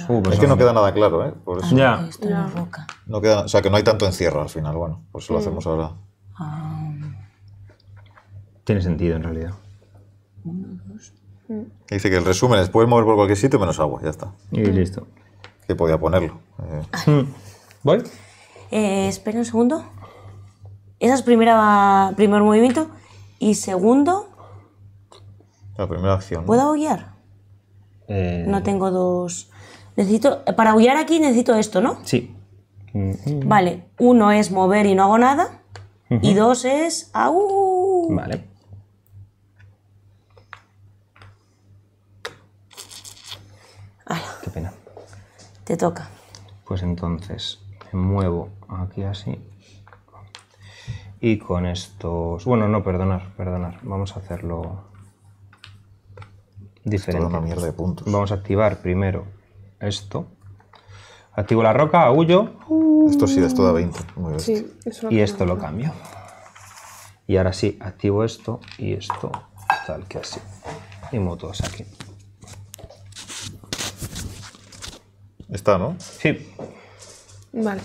Uh, pues es que no queda nada claro, ¿eh? Por ah, eso. Ya. No queda, o sea, que no hay tanto encierro al final. Bueno, pues lo mm. hacemos ahora. Ah. Tiene sentido en realidad. Mm. Dice que el resumen es: puedes mover por cualquier sitio menos agua, ya está. Y listo. Que podía ponerlo. Eh. ¿Voy? Eh, espera un segundo. ¿Esa es primera, primer movimiento? Y segundo... La primera acción. ¿Puedo aullar? Eh, no tengo dos... Necesito... Para aullar aquí necesito esto, ¿no? Sí. Mm. Vale. Uno es mover y no hago nada. Y dos es... ¡Au! Vale. Qué pena. Te toca. Pues entonces, me muevo aquí así y con estos... Bueno, no, perdonar, perdonar. Vamos a hacerlo diferente. Toda una mierda de puntos. Vamos a activar primero esto. Activo la roca, aullo. esto sí, esto da 20. Muy y esto lo cambio. Y ahora sí, activo esto y esto, tal que así. Y motos aquí. Está, ¿no? Sí. Vale.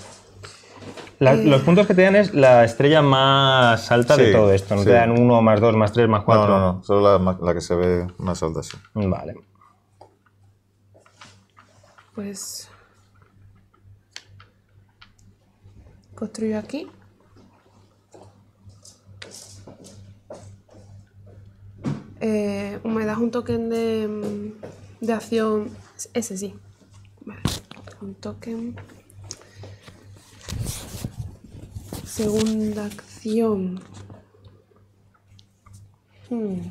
Eh. Los puntos que te dan es la estrella más alta de todo esto. No te dan 1, más 2, más 3, más 4. No, no, no. Solo la, que se ve más alta, sí. Vale. Pues. Construyo aquí. Eh, me das un token de, de acción. Ese sí. Vale. Un token. segunda acción. Hmm.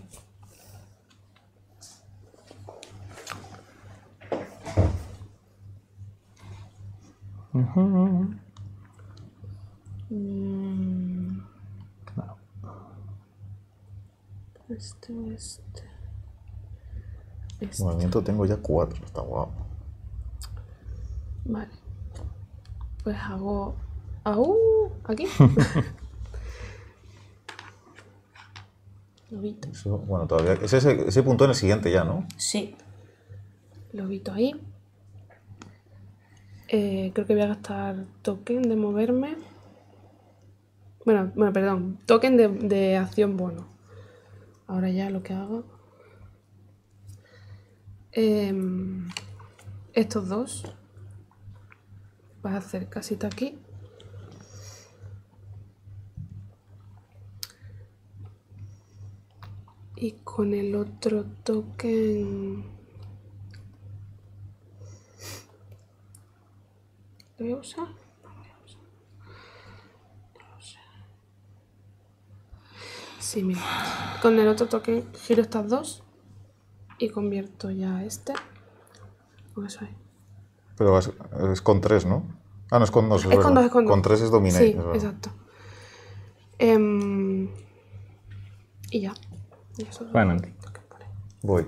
hmm. Este, este, este. Movimiento tengo ya cuatro, está guapo. Vale. Pues hago Aú, aquí. Lobito. bueno, todavía. Ese, ese punto en el siguiente ya, ¿no? Sí. Lo Lobito ahí. Eh, creo que voy a gastar token de moverme. Bueno, bueno, perdón. Token de, acción bueno. Ahora ya lo que hago. Em, estos dos. Vas a hacer casita aquí. y con el otro token lo voy a usar sí mira con el otro token giro estas dos y convierto ya este con eso ahí, pero es, con tres no ah no es con dos es, con dos es con dos tres es dominante. sí exacto em, y ya bueno, voy.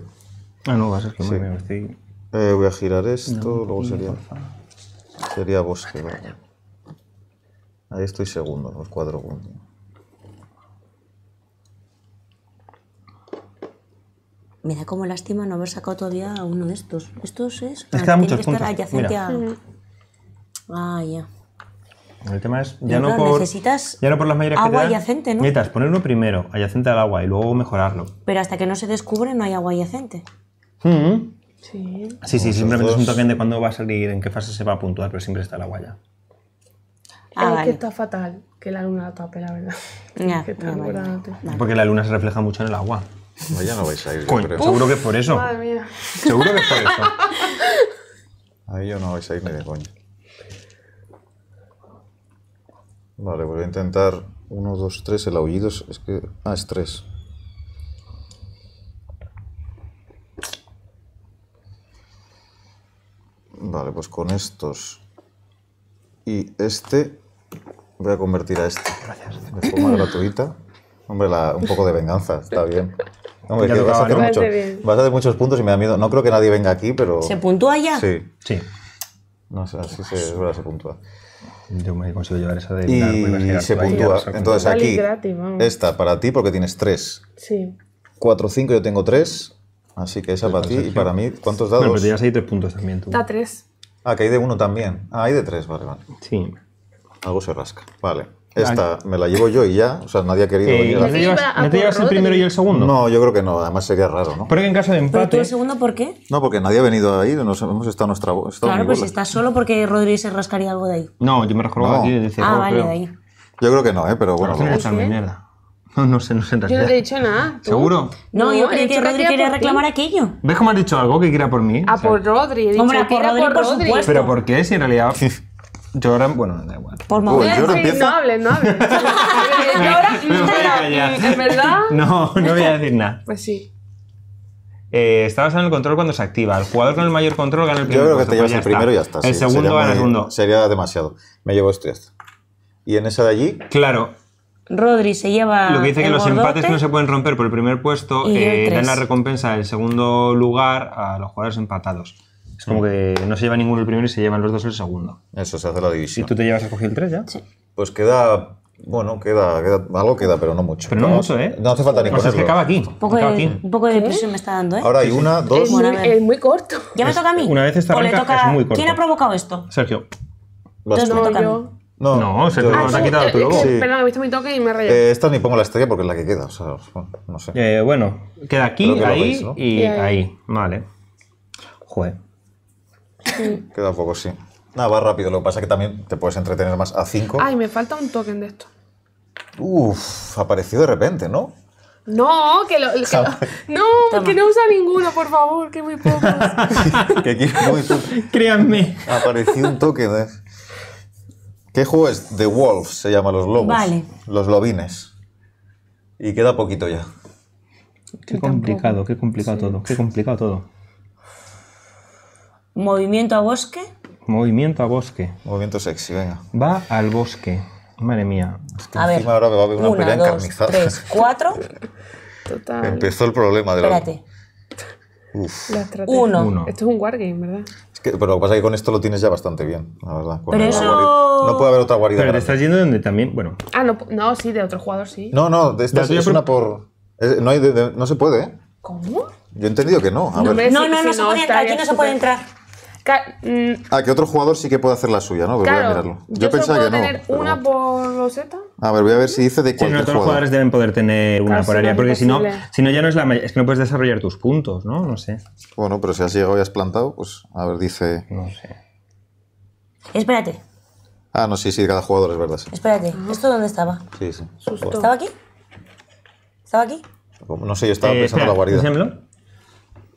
Ah, no, vas a eh, voy a girar esto, luego sería. Sería bosque, Ahí estoy segundo, los cuadro Me da como lástima no haber sacado todavía uno de estos. Estos es. Es que da Ah, ya. El tema es, ya, no, por, necesitas ya no por las mayores agua que yacente, ¿no? ponerlo primero, adyacente al agua, y luego mejorarlo. Pero hasta que no se descubre no hay agua adyacente. Mm. Sí. Sí, sí, pues simplemente es un token de cuándo va a salir, en qué fase se va a puntuar, pero siempre está el agua ya. Ah, ah que está fatal que la luna la tape, la verdad. Ah, Porque la luna se refleja mucho en el agua. No, ya no vais a ir. seguro que es por eso. Madre mía. Seguro que es por eso. Ahí yo no vais a ir ni de coño. Vale, voy a intentar 1, 2, 3. El aullido es, que... Ah, es tres. Vale, pues con estos y este voy a convertir a este de forma gratuita. Hombre, la, un poco de venganza, está bien. Hombre, que vas, a hacer mucho, vas, a hacer muchos puntos y me da miedo. No creo que nadie venga aquí, pero... ¿Se puntúa ya? Sí. Sí. No sé, así se, pues se puntúa. Yo me consigo llevar esa de... Y, y se puntúa. Entonces aquí, esta para ti porque tienes 3 Sí. 4, 5, yo tengo 3. Así que esa para ti y para mí. ¿Cuántos dados? pero tienes ahí 3 puntos también tú. Da 3. Ah, que hay de 1 también. Ah, hay de 3, vale, vale. Sí. Algo se rasca. Vale. Esta me la llevo yo y ya, o sea, nadie ha querido venir. ¿No te llevas, el primero y el segundo? No, yo creo que no, además sería raro, ¿no? Pero que en caso de empate. ¿Pero tú el segundo por qué? No, porque nadie ha venido ahí, hemos estado nuestra Claro, pues está estás solo, porque Rodríguez se rascaría algo de ahí. No, yo me rascaría no. de ahí. Ah, vale, de ahí. Yo creo que no, ¿eh? Pero bueno. No, no, mi mierda. No sé, no sé Yo no te he dicho nada. ¿Seguro? No, yo creí que Rodríguez quería reclamar aquello. ¿Ves cómo has dicho algo que quiera por mí? Ah, por Rodri. Hombre, por Rodri, por, Pero ¿por qué? Si en realidad. ahora, bueno, da igual. Por favor. no hables, no hables. No, no voy a decir nada. Pues sí. Eh, en el control cuando se activa. El jugador con el mayor control gana el primer Yo creo que te llevas pues el primero y ya está. El segundo gana el segundo. Sería demasiado. Me llevo esto y en esa de allí? Claro. Rodri se lleva. Lo que dice que los empates empates no se pueden romper por el primer puesto eh, dan la recompensa del segundo lugar a los jugadores empatados. Es como que no se lleva ninguno el primero y se llevan los dos el segundo. Eso, se hace la división. ¿Y tú te llevas a coger el 3 ya? Sí. Pues queda. Bueno, queda, algo queda, pero no mucho. Pero no, mucho, ¿eh? No hace falta ni ponerlo. O sea, es que acaba aquí. Un poco, de, un poco de presión me está dando, ¿eh? Ahora hay una, dos... Es muy, corto. Ya me toca a mí. Una vez está arranca, pues es muy corto. ¿Quién ha provocado esto? Sergio. Entonces me toca No, no se ah, te ha quitado tu eh, logo. Eh, sí. me he visto mi toque y me he rayado. Eh, esta ni pongo la estrella porque es la que queda, o sea, no sé. bueno, queda aquí, ahí y ahí. Vale. jue Queda poco, sí. Nada, va rápido. Lo que pasa es que también te puedes entretener más a 5. Ay, me falta un token de esto. Uf, apareció de repente, ¿no? No, que lo. no, que no usa ninguno, por favor, que muy pocos. que aquí Créanme. Apareció un token de... ¿eh? ¿Qué juego es? The Wolves, se llama Los Lobos. Vale. Los Lobines. Y queda poquito ya. Qué complicado, qué complicado todo, qué complicado todo. Movimiento a bosque. Movimiento a bosque. Movimiento sexy, venga. Va al bosque. Madre mía. a ver, ahora me una, dos, Tres, cuatro. Empezó el problema de Espérate. Uf. La Uno. Uno. Esto es un wargame, ¿verdad? Es que, pero lo que pasa es que con esto lo tienes ya bastante bien, la verdad. pero eso... no puede haber otra guarida. Pero grande. te estás yendo donde también. Bueno. Ah, no, no, sí, de otro jugador sí. No, no, de esta es, una por. no, hay no se puede, ¿eh? ¿Cómo? Yo he entendido que no. A no, ver. no, no, no se puede entrar. Aquí no se puede entrar. Mm, ah, que otro jugador sí que puede hacer la suya, ¿no? claro, voy a mirarlo. Yo, yo pensaba que no. tener una por loseta? A ver, voy a ver si dice de cualquier sí, los todos los jugadores deben poder tener una por área, porque si no, ya no es la es que no puedes desarrollar tus puntos, ¿no? No sé. Bueno, pero si has llegado y has plantado, pues a ver, dice. No sé. Espérate. Ah, no, sí, sí, cada jugador es verdad. Espérate, ¿esto dónde estaba? Sí, sí. ¿Estaba aquí? ¿Estaba aquí? No sé, yo estaba eh, pensando en la guarida.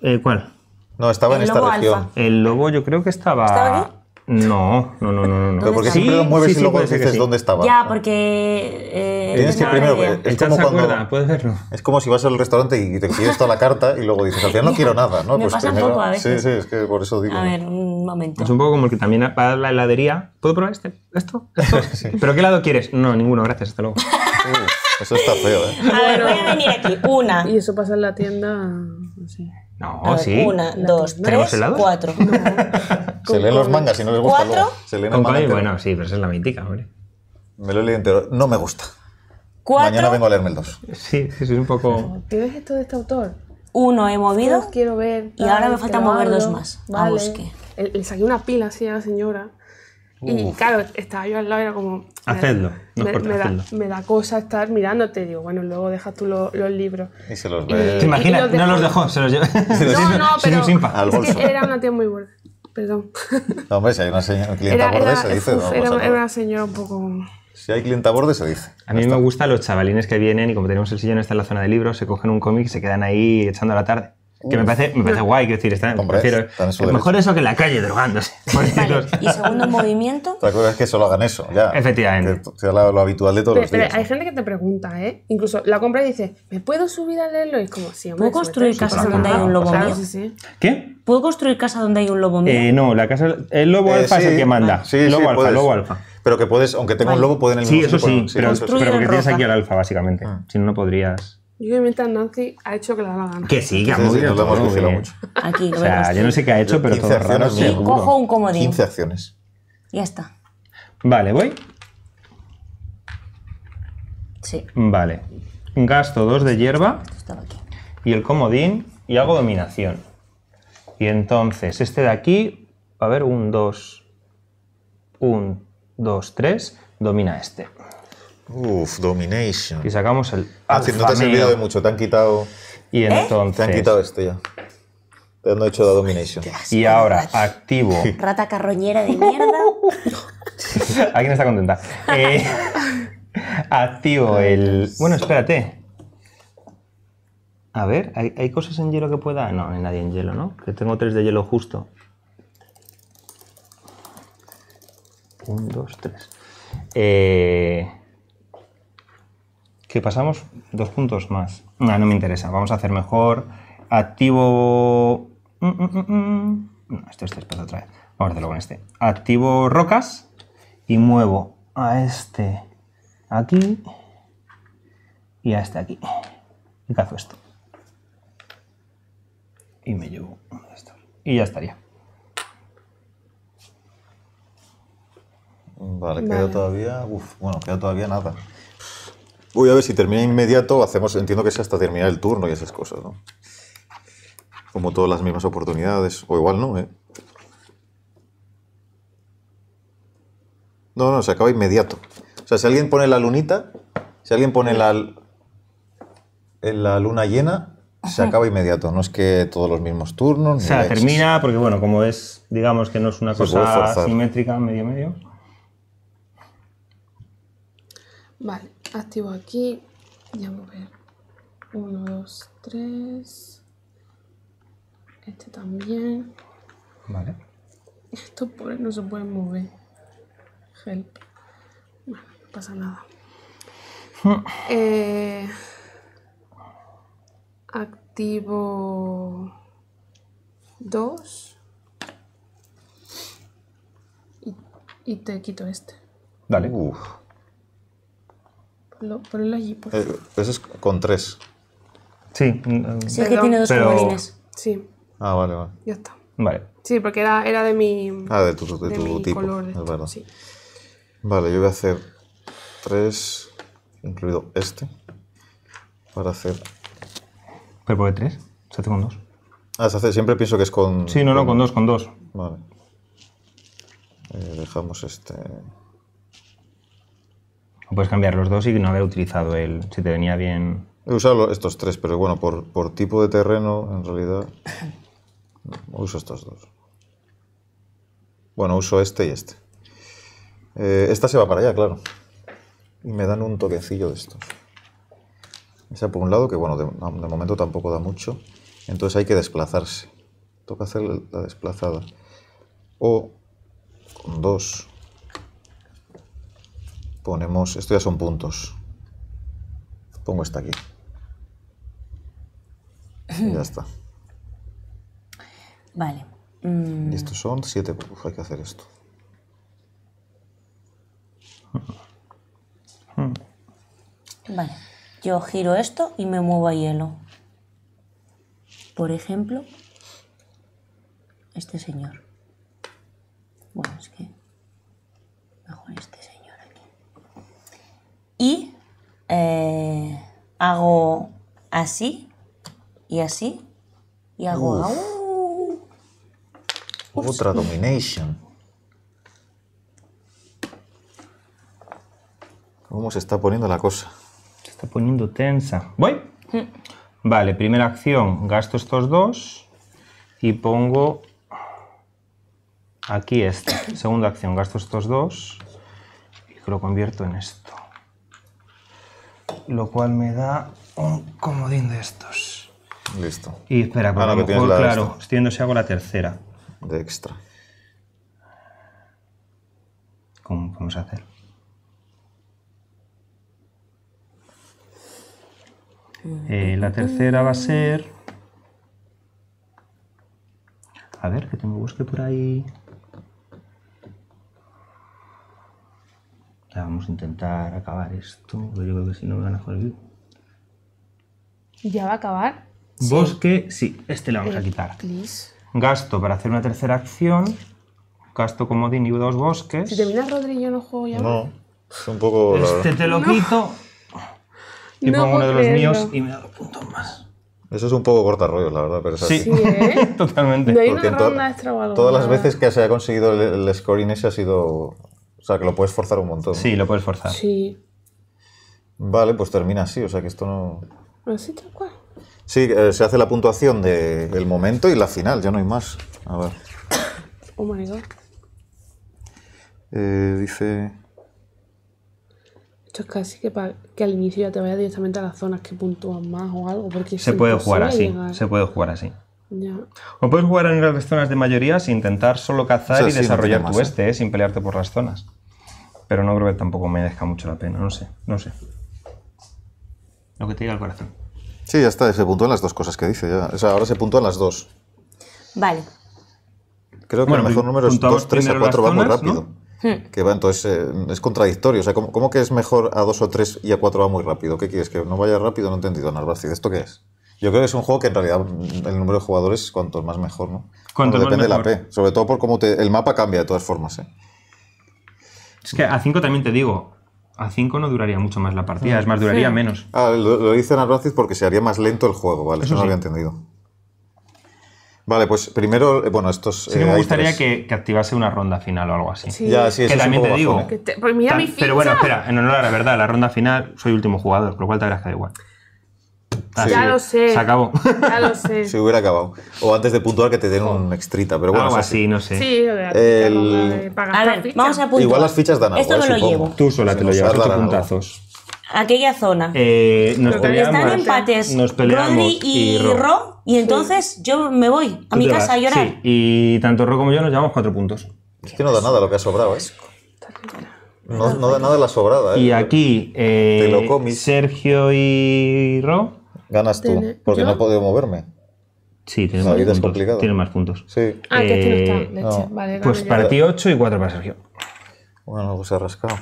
Eh, ¿Cuál? No, estaba en esta región. El lobo yo creo que estaba... ¿Estaba aquí? No, no, no, no. no. porque siempre lo mueves y luego dices dónde estaba. Ya, porque. Eh, Tienes que primero. Es como cuando. puedes verlo. Es como si vas al restaurante y te pides toda la carta y luego dices, al final no quiero nada, ¿no? Me pues pasa primero, poco a veces. Sí, sí, es que por eso digo. A ver, un momento. Es un poco como el que también va a la heladería. ¿Puedo probar este? ¿Esto? ¿Esto? ¿Pero qué lado quieres? No, ninguno, gracias, hasta luego. eso está feo, ¿eh? A ver, voy a venir aquí. Una. Y eso pasa en la tienda. No no, sí. Una, dos, tres, cuatro. Se leen los mangas si no les gusta ¿Cuatro? luego. Se leen el mangas. bueno, sí, pero esa es la mítica, hombre. Me lo he leído entero. No me gusta. ¿Cuatro? Mañana vengo a leerme el dos. Sí, sí, es un poco... ¿Qué ves esto de este autor? Uno he movido. quiero ver. Y ahora me falta mover dos más. Vale. A busque. Le saqué una pila así a la señora. Y claro, estaba yo al lado y era como... Hacedlo. me, da, cosa estar mirándote. Digo, bueno, luego dejas tú los, libros. Y se los ve. ¿Te imaginas? no los dejó, se los llevó. no, no, pero era una tía muy buena. Perdón. hombre, si hay una señora, clienta era, borde, se dice. era, era una señora un poco... Si hay cliente a borde se dice. A mí me gustan los chavalines que vienen y como tenemos el sillón, está en la zona de libros, se cogen un cómic y se quedan ahí echando la tarde. Que me parece, me parece guay, que decir, están, prefiero, es mejor eso que en la calle drogándose. Vale. y segundo movimiento. cosa es que solo hagan eso? Ya. Efectivamente. Que, sea lo, habitual de todos los días. Pero hay gente que te pregunta, ¿eh? Incluso la compra y dice, ¿me puedo subir a leerlo? Y es como, sí, ¿Puedo construir casa donde hay un lobo mío? ¿Qué? ¿Puedo construir casa donde hay un lobo mío? Eh, no, la casa, el lobo eh, alfa es el que manda. Sí, el lobo alfa, el lobo alfa. Pero que puedes, aunque tenga un lobo, pueden en el Sí, eso sí, pero, porque tienes aquí al alfa, básicamente. Ah. Si no, no podrías. Yo me a Nancy ha hecho que le da la gana. Que sí, que ha no movido todo, hemos cocido eh. mucho. Aquí, o sea, yo no sé qué ha hecho, pero todo raro. Sí, cojo un comodín. 15 acciones. Ya está. Vale, voy. Sí. Vale. Gasto dos de hierba. estaba aquí. Y el comodín y hago dominación. Y entonces, este de aquí, a ver, un 2, un 2, 3, domina este. Uf, Domination. Y sacamos el. Ah, no te has olvidado de mucho, te han quitado. Y ¿Eh? entonces. Te han quitado esto ya. Te han hecho la Domination. Y ahora, activo. Rata carroñera de mierda. Alguien está contenta. Eh, activo el. Bueno, espérate. A ver, ¿hay, ¿hay, cosas en hielo que pueda? No, no hay nadie en hielo, ¿no? Que tengo tres de hielo justo. Un, dos, tres. Eh, que pasamos dos puntos más. No, ah, no me interesa, vamos a hacer mejor. Activo... Mm, mm, mm, no, esto es después otra vez. Vamos a hacerlo con este. Activo rocas y muevo a este aquí y a este aquí. Y cazo esto. Y me llevo esto. Y ya estaría. Vale, vale. queda todavía... Uf, bueno, queda todavía nada. Voy a ver si termina inmediato, hacemos, entiendo que sea hasta terminar el turno y esas cosas, ¿no? Como todas las mismas oportunidades, o igual no, ¿eh? No, no, se acaba inmediato. O sea, si alguien pone la lunita, si alguien pone la, eh, la luna llena, se acaba inmediato. No es que todos los mismos turnos. O sea, termina, porque bueno, como es, digamos que no es una cosa simétrica, medio-medio. Vale, activo aquí. Ya mover a ver. 1, 2, 3. Este también. Vale. Estos pues no se puede mover. Help. Bueno, no pasa nada. Eh, activo dos Y, y te quito este. Dale, uff. Lo, allí, eh, ese es con tres. Sí. Sí, es que tiene dos Pero- Sí, Ah, vale, vale. ya está. Vale. Sí, porque era, era de mi, Ah, de tu, de de tu tipo. Ah, sí. Vale, yo voy a hacer tres, incluido este, para hacer... ¿Pero por tres? Se hace con dos. Ah, se hace, siempre pienso que es con... Sí, no, no, con dos, con dos. Vale. Eh, dejamos este puedes cambiar los dos y no haber utilizado el, si te venía bien. He usado estos tres, pero bueno, por, tipo de terreno, en realidad, uso estos dos. Bueno, uso este y este. Eh, esta se va para allá, claro. Y me dan un toquecillo de estos. Esa por un lado, que bueno, de, de momento tampoco da mucho. Entonces hay que desplazarse. Toca hacer la desplazada. O con dos ponemos, esto ya son puntos, pongo esta aquí. ya está. Vale. Mm. Y estos son siete, puntos. hay que hacer esto. Vale, yo giro esto y me muevo a hielo. Por ejemplo, este señor. así y así y hago otra domination. ¿Cómo se está poniendo la cosa? Se está poniendo tensa. ¿Voy? Mm. Vale, primera acción, gasto estos dos y pongo aquí esta Segunda acción, gasto estos dos y lo convierto en esto lo cual me da un comodín de estos. Listo. Y espera, para que lo mejor, claro, estoy viendo si hago la tercera. De extra. ¿Cómo podemos hacer? Eh, la tercera va a ser. A ver, que tengo busque por ahí. vamos a intentar acabar esto, pero yo creo que si no me van a joder vivo. ¿Ya va a acabar? Bosque, sí, este le vamos a eh, quitar. Gasto para hacer una tercera acción. Gasto comodín y dos bosques. Si te miras, yo no juego ya. No, es un poco. Este te lo quito. Y pongo uno de los míos y me da dos puntos más. Eso es un poco corta rollo, la verdad, pero es así. Sí, ¿eh? totalmente. No hay Todas las veces que se ha conseguido el, el scoring ese ha sido o sea, que lo puedes forzar un montón. Sí, lo puedes forzar. Sí. Vale, pues termina así, o sea que esto no... Así tal cual. Sí, eh, se hace la puntuación del momento y la final, ya no hay más. A ver. Oh my god. Eh, dice. Esto es casi que, que al inicio ya te vayas directamente a las zonas que puntúan más o algo. porque Se puede jugar así. Se puede jugar así. O puedes jugar en las zonas de mayoría e intentar solo cazar y desarrollar tu este, eh, sin pelearte por las zonas. Pero no creo que tampoco merezca mucho la pena, no sé, no sé. Lo que te diga el corazón. Sí, ya está, se puntúan las dos cosas que dice. Ya. ahora se puntúan las dos. Vale. Creo que el mejor número es 2, 3 a 4 va muy rápido. Hmm. Que va, entonces eh, es contradictorio. O sea, ¿cómo, que es mejor a 2 o 3 y a 4 va muy rápido? ¿Qué quieres? ¿Que no vaya rápido? No he entendido, ¿De ¿Esto qué es? Yo creo que es un juego que en realidad mm, el número de jugadores cuanto más mejor, ¿no? Cuanto depende de la P. Sobre todo por cómo te, el mapa cambia de todas formas, ¿eh? Es que a 5 también te digo, a 5 no duraría mucho más la partida, es más, duraría menos. Ah, lo, dicen a porque se haría más lento el juego, vale, eso, no lo había entendido. Vale, pues primero, eh, bueno, estos. Sí, eh, me gustaría que, que, activase una ronda final o algo así. Sí. Ya, sí, que también te digo. ¿eh? Pues mira pero bueno, espera, en honor a la verdad, la ronda final soy último jugador, por lo cual te habrás que igual. Ah, ya lo sé. Se acabó. Ya lo sé. Se hubiera acabado. O antes de puntuar que te den una un extrita, pero bueno. Algo así, no sé. Sí, el... A ver, vamos a puntuar. Igual las fichas dan algo. Esto me lo llevo. Tú sola te lo llevas, los puntazos. Aquella zona. Eh, nos Están empates nos peleamos y, Ro. y entonces yo me voy a mi casa a llorar. Sí, y tanto Ro como yo nos llevamos cuatro puntos. Es que no da nada lo que ha sobrado, ¿eh? No, da nada la sobrada, ¿eh? Y aquí, eh, Sergio y Ro Ganas tú, porque no he podido moverme. Sí, tiene, más puntos. tiene más puntos. Sí. Ah, que eh, no está. Eh, vale, pues para ti 8 y 4 para Sergio. Bueno, pues ha rascado.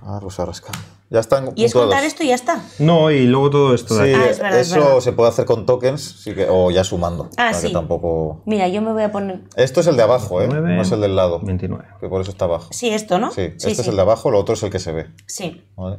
Ah, se ha rascado. Ya están ¿Y es contar esto y ya está? No, y luego todo esto Ah, eso se puede hacer con tokens sí que, o ya sumando. Ah, sí. Que tampoco... Mira, yo me voy a poner... Esto es el de abajo, ¿eh? no es el del lado. 29. Que por eso está abajo. Sí, esto, ¿no? Sí, este es el de abajo, lo otro es el que se ve. Sí. Vale.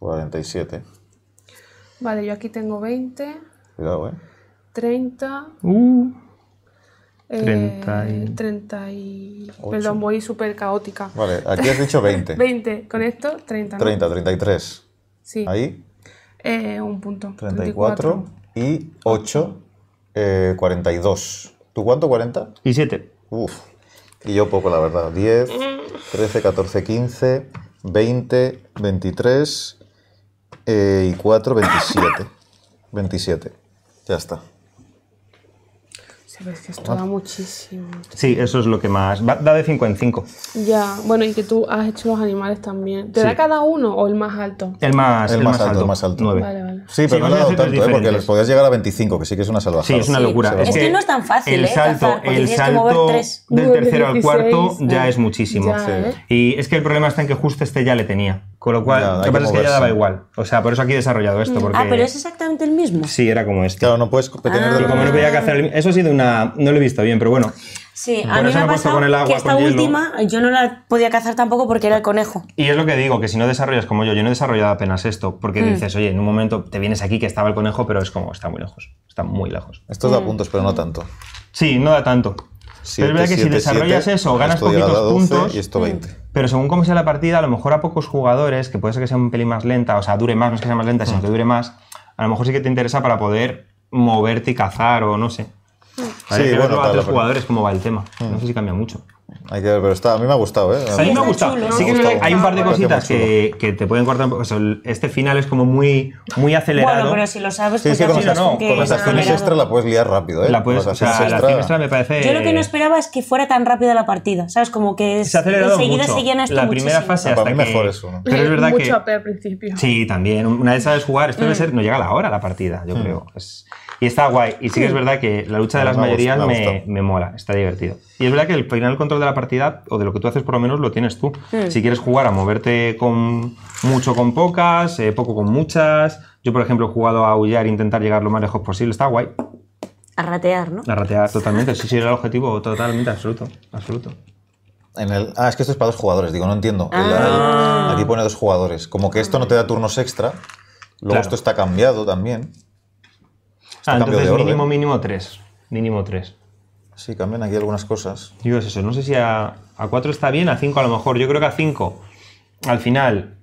47. Vale, yo aquí tengo 20. Cuidado, eh. 30. Uh. Eh, 30 y... 30 y... Perdón, voy súper caótica. Vale, aquí has dicho 20. 20, con esto 30. 30, 33. Sí. Ahí. Eh, un punto. 34, y 8, 42. Eh, ¿Tú cuánto? 40. Y 7. Uf. Y yo poco, la verdad. 10, 13, 14, 15, 20, 23. Eh, y 4, 27. 27. Ya está. Se ve que esto da muchísimo. Sí, eso es lo que más. da de 5 en 5. Ya, bueno, y que tú has hecho los animales también. ¿Te da cada uno o el más alto? El más, El más alto, el más alto. Vale, vale. Sí, pero no le ha dado tanto, eh, porque les podías llegar a 25, que sí que es una salvajada. Sí, es una locura. Es que no es tan fácil, El ¿eh? salto, del tercero al cuarto ya es muchísimo. Y es que el problema está en que justo este ya le tenía. Con lo cual, lo que pasa es que ya daba igual. O sea, por eso aquí he desarrollado esto. Mm. Ah, porque... Ah, pero es exactamente el mismo. Sí, era como este. Claro, no puedes tener ah. como no podía que Eso ha sido una. No lo he visto bien, pero bueno. Sí, a mí me ha pasado que esta última yo no la podía cazar tampoco porque era el conejo. Y es lo que digo, que si no desarrollas como yo, yo no he desarrollado apenas esto, porque mm. dices, oye, en un momento te vienes aquí que estaba el conejo, pero es como, está muy lejos, está muy lejos. Esto da mm. puntos, pero no tanto. Sí, no da tanto. pero es verdad que si desarrollas eso, ganas poquitos puntos. Y esto 20. Pero según cómo sea la partida, a lo mejor a pocos jugadores, que puede ser que sea un pelín más lenta, o sea, dure más, no es que sea más lenta, sino que mm. dure más, a lo mejor sí que te interesa para poder moverte y cazar o no sé. Mm. Sí, bueno, a otros jugadores cómo va el tema. Mm. No sé si cambia mucho. Hay que ver, pero está, a mí me ha gustado, ¿eh? A mí me ha gustado. sí que hay un par de cositas que, que, te pueden cortar un poco. este final es como muy, muy acelerado. Bueno, pero si lo sabes, pues con, no, con las acciones extra la puedes liar rápido, ¿eh? La puedes, o sea, extra... la acción extra me parece... Yo lo que no esperaba es que fuera tan rápida la partida, ¿sabes? Como que es, se ha acelerado enseguida mucho. se llena La primera fase ah, hasta Para mejor eso, Pero es verdad que... Sí, también. Una vez sabes jugar, esto debe mm. ser... No llega la hora la partida, yo mm. creo. Y está guay. Y sí que es mm. verdad que la lucha de las mayorías me mola. Está divertido. Y es verdad que el final control de la partida, o de lo que tú haces por lo menos, lo tienes tú. Hmm. Si quieres jugar a moverte con mucho con pocas, eh, poco con muchas. Yo, por ejemplo, he jugado a aullar, intentar llegar lo más lejos posible. Está guay. A ratear, ¿no? A ratear, totalmente. Sí, sí, era el objetivo totalmente, absoluto. absoluto. En el, ah, es que esto es para dos jugadores, digo, no entiendo. Ah. aquí pone dos jugadores. Como que esto no te da turnos extra. Luego esto está cambiado también. Ah, mínimo, mínimo tres. Mínimo tres sí, también aquí algunas cosas. Yo eso, no sé si a, cuatro 4 está bien, a 5 a lo mejor. Yo creo que a 5, al final,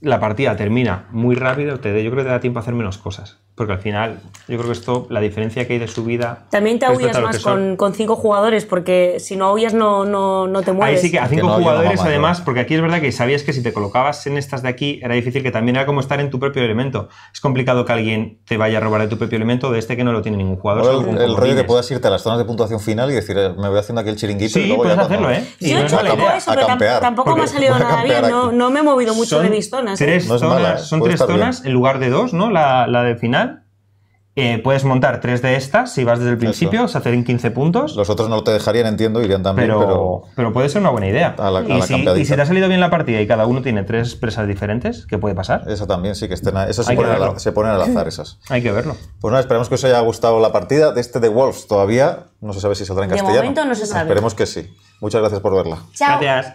la partida termina muy rápido, te, yo creo que te da tiempo a hacer menos cosas. Porque al final, yo creo que esto, la diferencia que hay de subida. También te aullas más con, cinco jugadores, porque si no aullas no, no, te mueves. Ahí sí que a cinco jugadores, además, porque aquí es verdad que sabías que si te colocabas en estas de aquí, era difícil que también era como estar en tu propio elemento. Es complicado que alguien te vaya a robar de tu propio elemento de este que no lo tiene ningún jugador. el, rollo que puedas irte a las zonas de puntuación final y decir, eh, me voy haciendo aquí el chiringuito. Sí, y luego puedes hacerlo, ¿eh? Sí, pero tampoco me ha salido nada bien. No, no, me he movido mucho de mis zonas. ¿eh? Tres zonas, son tres zonas en lugar de dos, ¿no? La, la del final. Eh, puedes montar tres de estas, si vas desde el principio, se hacen 15 puntos. Los otros no te dejarían, entiendo, irían también, pero... Pero, puede ser una buena idea. y, si, te ha salido bien la partida y cada uno tiene tres presas diferentes, ¿qué puede pasar? Esa también, sí, que estén... eso se ponen, al, azar esas. Hay que verlo. Pues nada, esperemos que os haya gustado la partida. De este de Wolves todavía no se sabe si saldrá en castellano. De momento no se sabe. Esperemos que sí. Muchas gracias por verla. Chao. Gracias.